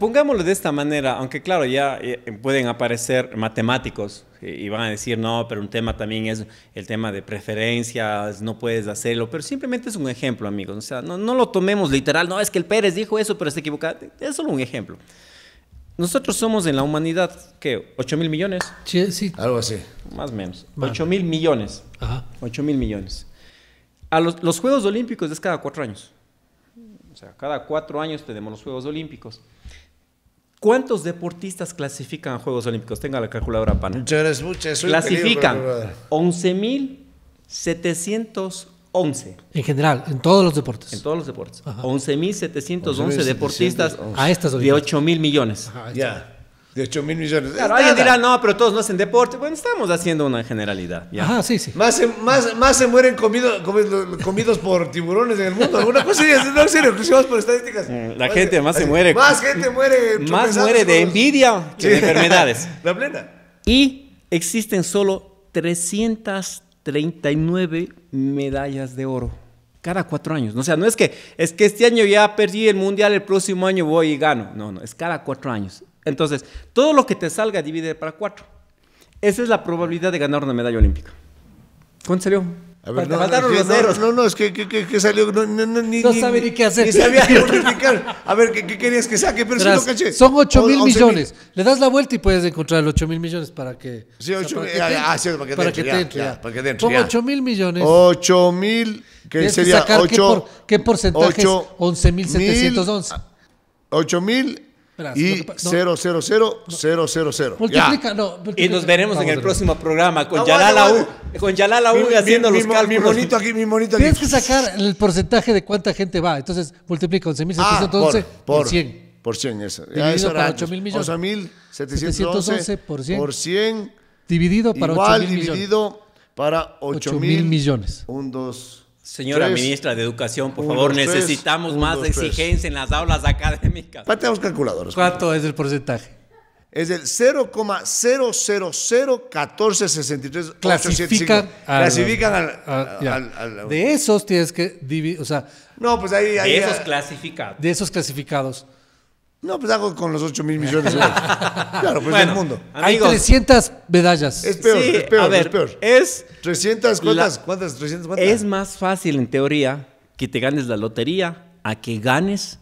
Pongámoslo de esta manera, aunque claro, ya eh, pueden aparecer matemáticos y van a decir, no, pero un tema también es el tema de preferencias, no puedes hacerlo, pero simplemente es un ejemplo, amigos, o sea, no, no lo tomemos literal, no, es que el Pérez dijo eso, pero está equivocado, es solo un ejemplo. Nosotros somos en la humanidad, ¿qué? ¿8 mil millones? Sí, sí. Algo así. Más o menos. 8 mil millones. Ajá. 8 mil millones. A los, Juegos Olímpicos es cada cuatro años. O sea, cada cuatro años tenemos los Juegos Olímpicos. ¿Cuántos deportistas clasifican a Juegos Olímpicos? Tenga la calculadora pana. Muchas mil Clasifican 11.700 11. En general, en todos los deportes. En todos los deportes. 11.711 deportistas a estas de 8 mil millones. ya. De 8 mil millones. Claro, alguien dirá, no, pero todos no hacen deporte. Bueno, estamos haciendo una generalidad. Ajá, sí, sí. Más, más, se mueren comidos por tiburones en el mundo. Alguna cosa, no vamos por estadísticas. Mm, la gente más se muere. Más gente muere. Más muere de envidia que de enfermedades. La plena. Y existen solo 300 39 medallas de oro cada cuatro años. O sea, no es que, es que este año ya perdí el mundial, el próximo año voy y gano. No, no, es cada cuatro años. Entonces, todo lo que te salga divide para cuatro. Esa es la probabilidad de ganar una medalla olímpica. ¿Cuánto salió? A ver, no, no, los No, no, es que, que, salió. No, no, no, ni, no ni, sabe ni qué hacer. Ni sabía multiplicar. A ver, ¿qué, ¿qué, querías que saque? Pero si lo caché. Son 8 mil millones. Le das la vuelta y puedes encontrar los 8 mil millones para que. Sí, 8 mil. Ah, cierto, ah, para que te dentro, ya, Para que dentro. Son 8 mil millones. 8 mil. ¿Qué sería? Que 8, por, ¿Qué porcentaje 8, es 11 mil 711? 8 mil Verás, y cero, cero, cero, cero, Multiplica, no, Y nos veremos en el próximo programa con no, ah, Yalala U, con Yalala U haciendo mi, los mi, cálculos. Mi monito aquí, mi monito aquí. Tienes que sacar el porcentaje de cuánta gente va. Entonces, multiplica 11.711 ah, por, 100. Por 100, eso. Dividido para 8 mil millones. 11.711 por 100. Por 100. Dividido para 8.000 mil millones. dividido para 8.000 millones. Un, dos... Señora ministra de Educación, por favor, necesitamos más exigencia en las aulas académicas. Pateamos calculadores. ¿Cuánto es el porcentaje? es el 0,0001463. Clasifican, al, clasifican al, al, De esos tienes que dividir, o sea... No, pues ahí... ahí de esos clasificados. De esos clasificados. No, pues hago con los 8 mil millones de dólares. claro, pues del mundo. Hay 300 medallas. Es peor, es peor, es peor. Es 300, ¿cuántas? ¿Cuántas? Es más fácil, en teoría, que te ganes la lotería a que ganes,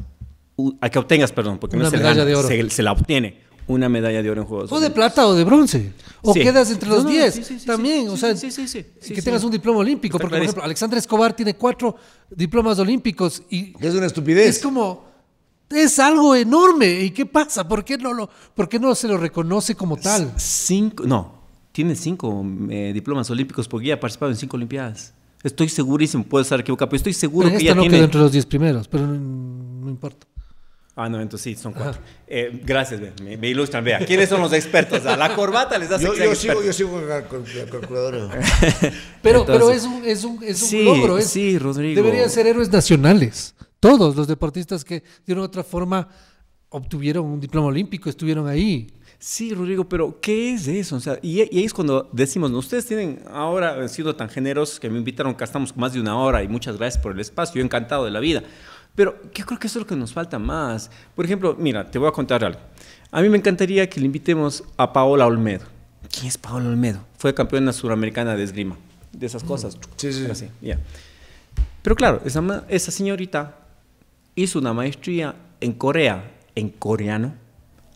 a que obtengas, perdón, porque una no se medalla de oro. Se, la obtiene una medalla de oro en Juegos O de plata o de bronce. O quedas entre los 10 sí, también. o sea, que tengas un diploma olímpico. porque, por ejemplo, Alexandra Escobar tiene cuatro diplomas olímpicos y... Es una estupidez. Es como es algo enorme. ¿Y qué pasa? ¿Por qué no, lo, por qué no se lo reconoce como tal? Cinco, no, tiene cinco eh, diplomas olímpicos porque ya ha participado en cinco Olimpiadas. Estoy segurísimo, puedo estar equivocado, pero estoy seguro que este ya no entre los diez primeros, pero no, importa. Ah, no, entonces sí, son cuatro. Eh, gracias, me, ilustran. Vea, ¿quiénes son los expertos? Ah, la corbata les da yo, yo sigo, yo sigo con calculadora. pero, pero es un, es un, es un sí, logro. Es, sí, Rodrigo. Deberían ser héroes nacionales todos los deportistas que de una otra forma obtuvieron un diploma olímpico, estuvieron ahí. Sí, Rodrigo, pero ¿qué es eso? y, ahí es cuando decimos, ¿no? ustedes tienen ahora, han sido tan generosos que me invitaron, que estamos más de una hora y muchas gracias por el espacio, yo encantado de la vida. Pero ¿qué creo que eso es lo que nos falta más. Por ejemplo, mira, te voy a contar algo. A mí me encantaría que le invitemos a Paola Olmedo. ¿Quién es Paola Olmedo? Fue campeona suramericana de esgrima, de esas cosas. Sí, sí. Pero claro, esa, esa señorita hizo una maestría en Corea, en coreano,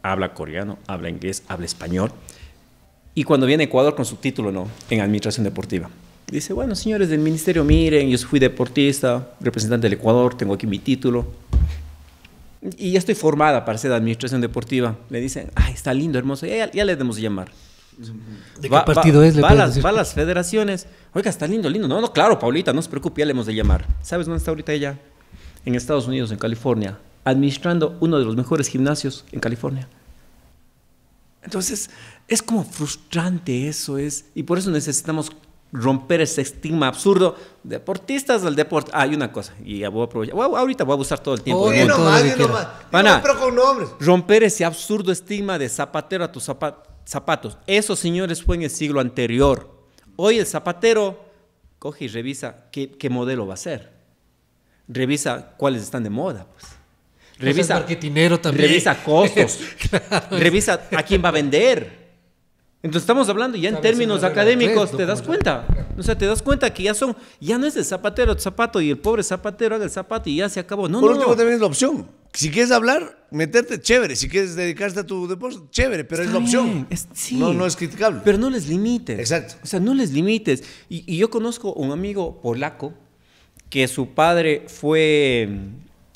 habla coreano, habla inglés, habla español, y cuando viene a Ecuador con su título, ¿no? En administración deportiva. Dice, bueno, señores del ministerio, miren, yo fui deportista, representante del Ecuador, tengo aquí mi título. Y ya estoy formada para ser de administración deportiva. Le dicen, ay, está lindo, hermoso, ya, ya le debemos llamar. ¿De qué partido es? ¿le va, va, a las, federaciones. Oiga, está lindo, lindo. No, no, claro, Paulita, no se preocupe, ya le hemos de llamar. ¿Sabes dónde está ahorita ella? en Estados Unidos, en California, administrando uno de los mejores gimnasios en California. Entonces, es como frustrante eso, es, y por eso necesitamos romper ese estigma absurdo. Deportistas del deporte. Ah, hay una cosa, y ahorita voy a abusar todo el tiempo. con Romper ese absurdo estigma de zapatero a tus zapatos. Eso, señores, fue en el siglo anterior. Hoy el zapatero coge y revisa qué modelo va a ser revisa cuáles están de moda, pues. pues revisa, también. revisa costos, revisa a quién va a vender. Entonces estamos hablando ya en términos académicos, ¿te das cuenta? O sea, te das cuenta que ya son, ya no es el zapatero el zapato y el pobre zapatero haga el zapato y ya se acabó. No, Por último también es la opción. Si quieres hablar, meterte, chévere. Si quieres dedicarte a tu deporte, chévere, pero es la opción. no, no es criticable. Pero no les limites. Exacto. O sea, no les limites. Y, y yo conozco un amigo polaco que su padre fue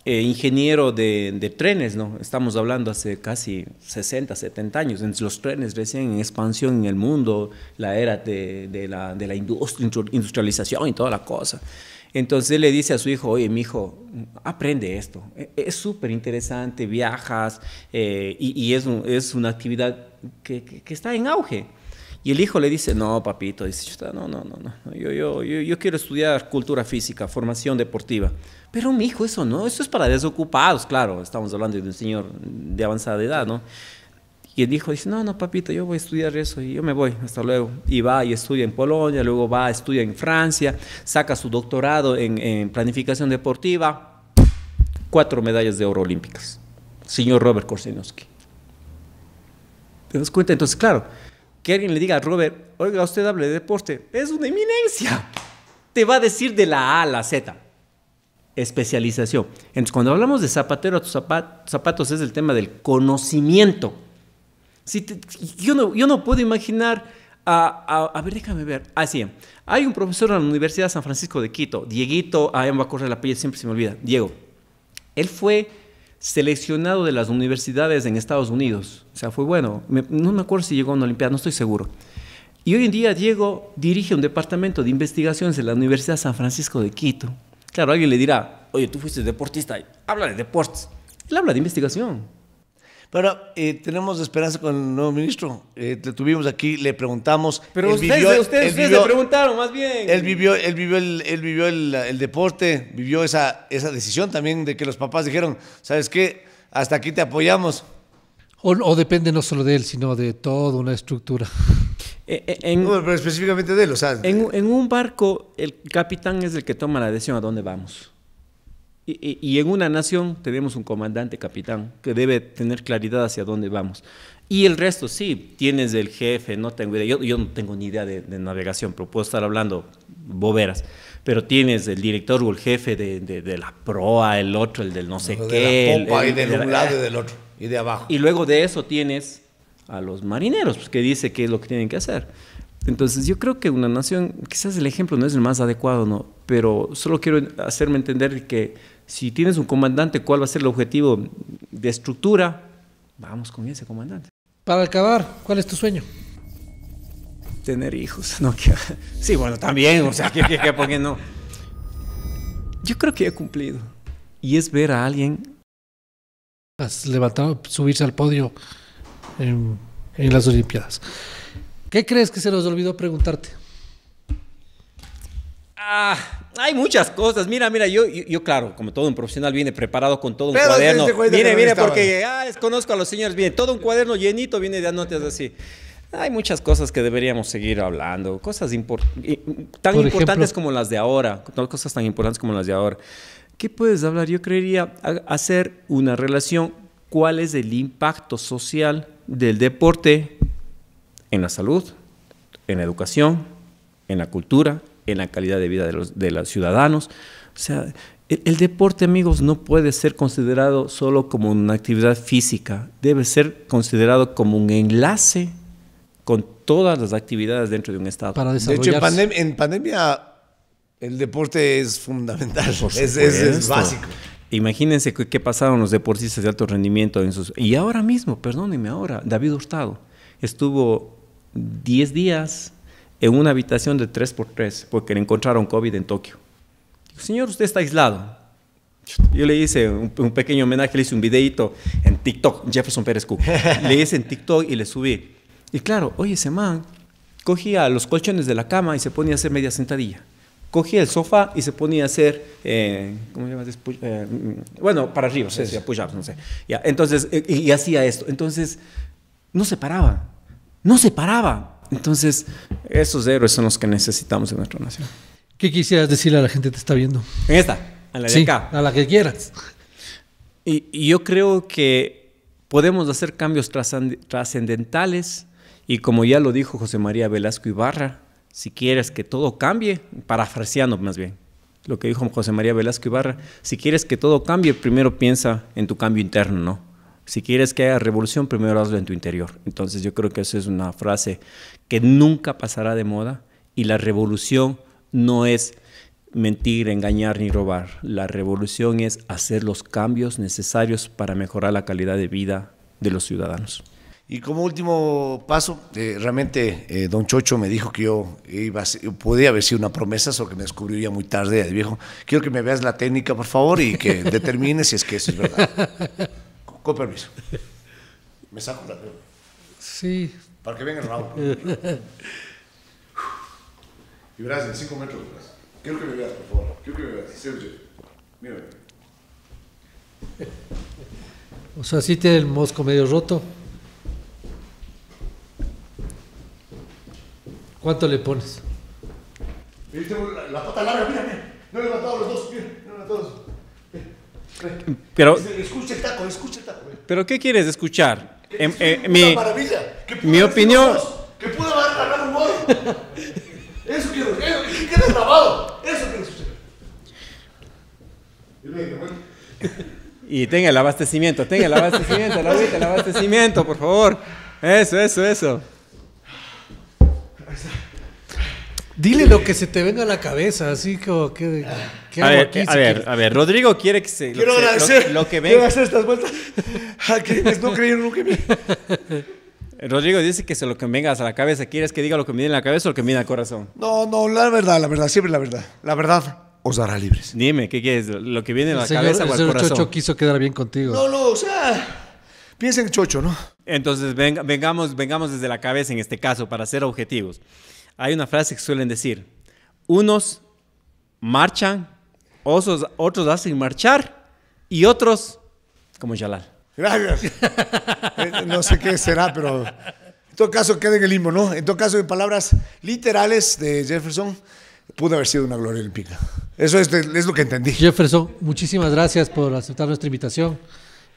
eh, ingeniero de, trenes, ¿no? Estamos hablando hace casi 60, 70 años, Entonces, los trenes recién en expansión en el mundo, la era de, la, industrialización y toda la cosa. Entonces él le dice a su hijo, oye, mi hijo, aprende esto. E-, es súper interesante, viajas eh, y, es, una actividad que está en auge. Y el hijo le dice, no, papito, dice, no, no, no, no. Yo, yo, yo, quiero estudiar cultura física, formación deportiva. Pero mi hijo, eso no, eso es para desocupados, claro, estamos hablando de un señor de avanzada edad, ¿no? Y el hijo dice, no, no, papito, yo voy a estudiar eso y yo me voy, hasta luego. Y va y estudia en Polonia, luego va, estudia en Francia, saca su doctorado en, planificación deportiva, cuatro medallas de oro olímpicas. Señor Robert Korsinowski. ¿Te das cuenta? Entonces, claro, que alguien le diga a Robert, oiga, usted hable de deporte, es una eminencia. Te va a decir de la A a la Z. Especialización. Entonces, cuando hablamos de zapatero a tus zapatos, es el tema del conocimiento. Si yo, no, puedo imaginar, a, ver, déjame ver. Así, ah, sí. hay un profesor en la Universidad de San Francisco de Quito, Dieguito, Ahí me va a correr la pilla, siempre se me olvida, Diego. Él fue seleccionado de las universidades en Estados Unidos. O sea, fue bueno. no me acuerdo si llegó a una Olimpiada, no estoy seguro. Y hoy en día Diego dirige un departamento de investigaciones en la Universidad San Francisco de Quito. Claro, alguien le dirá, oye, tú fuiste deportista, habla de deportes. Él habla de investigación. Pero eh, tenemos esperanza con el nuevo ministro. Eh, le tuvimos aquí, le preguntamos. Pero ustedes, vivió, ustedes, ustedes le preguntaron, más bien. Él vivió, él vivió, el, él vivió el, deporte, vivió esa, esa decisión también de que los papás dijeron, ¿sabes qué? Hasta aquí te apoyamos. O, depende no solo de él, sino de toda una estructura. Eh, eh, en, pero específicamente de él, en, en un barco, el capitán es el que toma la decisión a dónde vamos. Y, en una nación tenemos un comandante capitán que debe tener claridad hacia dónde vamos. Y el resto, sí, tienes el jefe, no tengo idea. Yo, yo no tengo ni idea de, navegación, pero puedo estar hablando boberas. Pero tienes el director o el jefe de, de, la proa, el otro, el del no sé de qué. La popa y del un lado y eh, del otro, y de abajo. Y luego de eso tienes a los marineros, pues, que dice qué es lo que tienen que hacer. Entonces yo creo que una nación, quizás el ejemplo no es el más adecuado, ¿no? pero solo quiero hacerme entender que si tienes un comandante, ¿cuál va a ser el objetivo de estructura? Vamos con ese comandante. Para acabar, ¿cuál es tu sueño? Tener hijos. No, sí, bueno, también, o sea, que, ¿por qué no? Yo creo que he cumplido. Y es ver a alguien... Has levantado, subirse al podio en, en las Olimpiadas. ¿Qué crees que se nos olvidó preguntarte? Ah, hay muchas cosas. Mira, mira, yo, yo, claro, como todo un profesional viene preparado con todo un cuaderno. Viene, viene, porque ah, conozco a los señores, viene todo un cuaderno llenito, viene de anotas así. Hay muchas cosas que deberíamos seguir hablando, cosas eh, tan importantes como las de ahora, cosas tan importantes como las de ahora. ¿Qué puedes hablar? Yo creería hacer una relación, cuál es el impacto social del deporte en la salud, en la educación, en la cultura, en la calidad de vida de los, de los ciudadanos. O sea, el, deporte, amigos, no puede ser considerado solo como una actividad física, debe ser considerado como un enlace con todas las actividades dentro de un Estado. Para de hecho, en, pandemia el deporte es fundamental, es, es básico. Imagínense qué pasaron los deportistas de alto rendimiento en sus... Y ahora mismo, perdónenme ahora, David Hurtado estuvo 10 días en una habitación de 3x3 porque le encontraron COVID en Tokio. Digo, señor, usted está aislado. Yo le hice un, pequeño homenaje, le hice un videito en TikTok, Jefferson Pérez Cook. Le hice en TikTok y le subí. Y claro, oye, ese man cogía los colchones de la cama y se ponía a hacer media sentadilla. Cogía el sofá y se ponía a hacer, eh, ¿cómo se llama? Eh, mm, bueno, para arriba, decía push-ups, no sé. entonces, eh, y hacía esto. Entonces, no se paraba. No se paraba. Entonces, esos héroes son los que necesitamos en nuestra nación. ¿Qué quisieras decirle a la gente que te está viendo? En esta, a la de A la que quieras. Y, y, yo creo que podemos hacer cambios trascendentales y como ya lo dijo José María Velasco Ibarra, si quieres que todo cambie, parafraseando más bien, lo que dijo José María Velasco Ibarra, si quieres que todo cambie, primero piensa en tu cambio interno, ¿no? Si quieres que haya revolución, primero hazlo en tu interior. Entonces yo creo que esa es una frase que nunca pasará de moda y la revolución no es mentir, engañar ni robar. La revolución es hacer los cambios necesarios para mejorar la calidad de vida de los ciudadanos. Y como último paso, eh, realmente eh, don Chocho me dijo que yo iba podía haber sido una promesa, solo que me descubrió ya muy tarde. Viejo, quiero que me veas la técnica, por favor, y que determines si es que eso es verdad. Con permiso. Me saco la Sí. Para que venga el rabo. y verás, en cinco metros Quiero que me veas, por favor. Quiero que me veas. Sergio, mírame. O sea, si tiene el mosco medio roto. ¿Cuánto le pones? Mira, tengo la, pata larga, mírame. No No he levantado los dos, mira, no he levantado los dos. Pero, escucha el taco, escucha el taco. ¿Pero qué quieres escuchar? ¿Qué em, eh, mi, maravilla. ¿Qué opinión... Que pudo haber un humor. eso quiero, eso, que quede grabado. Eso quiero escuchar. Y tenga el abastecimiento, tenga el abastecimiento, la el abastecimiento, por favor. Eso, eso, eso. Dile lo que se te venga a la cabeza, así como que. a, ver, a, ver Rodrigo quiere que se. Quiero lo que, agradecer. venga. hacer estas vueltas a ah, no creyeron lo que Rodrigo dice que se lo que vengas a la cabeza, ¿quieres que diga lo que me viene en la cabeza o lo que me viene al corazón? No, no, la verdad, la verdad, siempre la verdad. La verdad os dará libres. Dime, ¿qué quieres? ¿Lo que viene a la cabeza o al corazón? Chocho quiso quedar bien contigo. No, no, o sea, piensa en Chocho, ¿no? Entonces, vengamos, vengamos desde la cabeza en este caso para ser objetivos hay una frase que suelen decir, unos marchan, otros hacen marchar y otros como Yalal. Gracias. Eh, no sé qué será, pero en todo caso queda en el limbo, ¿no? En todo caso, en palabras literales de Jefferson, pudo haber sido una gloria olímpica. Eso es, es lo que entendí. Jefferson, muchísimas gracias por aceptar nuestra invitación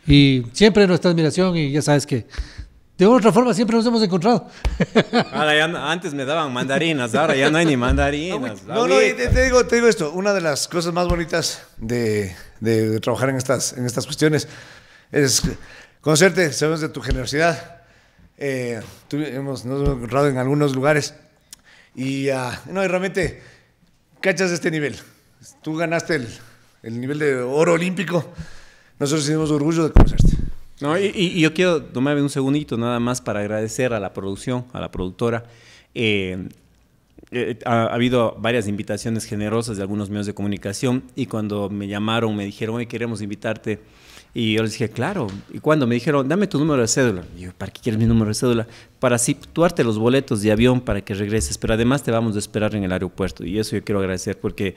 y siempre nuestra admiración y ya sabes que de otra forma siempre nos hemos encontrado. antes me daban mandarinas, ahora ya no hay ni mandarinas. Ah, no, no, te, digo, te digo esto, una de las cosas más bonitas de, trabajar en estas, en estas cuestiones es conocerte, sabemos de tu generosidad. Eh, nos hemos encontrado en algunos lugares y, ah, no, realmente cachas este nivel. Tú ganaste el, el nivel de oro olímpico. Nosotros tenemos orgullo de conocerte. No, y, yo quiero tomarme un segundito nada más para agradecer a la producción, a la productora. Eh, eh, ha, habido varias invitaciones generosas de algunos medios de comunicación y cuando me llamaron me dijeron, hoy queremos invitarte. Y yo les dije, claro. Y cuando me dijeron, dame tu número de cédula. Y yo, ¿para qué quieres mi número de cédula? Para situarte los boletos de avión para que regreses, pero además te vamos a esperar en el aeropuerto. Y eso yo quiero agradecer porque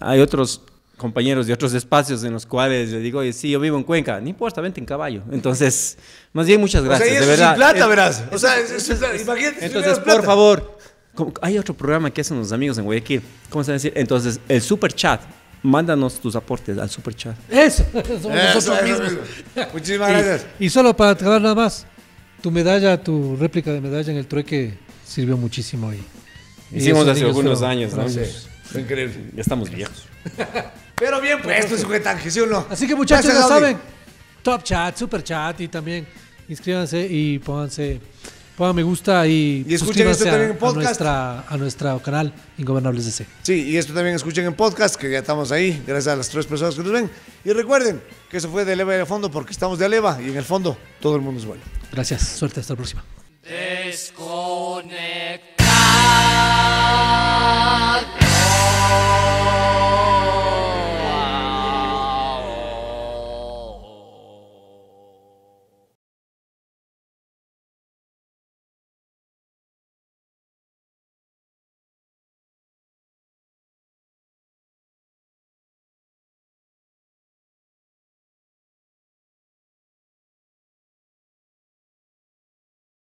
hay otros compañeros de otros espacios en los cuales le digo, oye, sí, yo vivo en Cuenca, no importa, vente en caballo. Entonces, más bien, muchas gracias. O y de verdad. Sin plata, verás. O sea, Entonces, por favor, hay otro programa que hacen los amigos en Guayaquil. ¿Cómo se va a decir? Entonces, el super chat. Mándanos tus aportes al super chat. Eso, nosotros mismos. Muchísimas y, gracias. Y solo para acabar nada más, tu medalla, tu réplica de medalla en el trueque sirvió muchísimo ahí. Hicimos hace algunos años, ¿no? Sí, increíble. Ya estamos viejos. Pero bien, pues esto es sujetaje, ¿sí o no? Así que muchachos, ya saben, top chat, super chat y también inscríbanse y pónganse, pongan me gusta y, y escuchen esto también en podcast. A, nuestro canal Ingobernables DC. Sí, y esto también escuchen en podcast, que ya estamos ahí, gracias a las tres personas que nos ven. Y recuerden que eso fue de Eleva y de Fondo, porque estamos de Aleva y en el fondo todo el mundo es bueno. Gracias, suerte, hasta la próxima.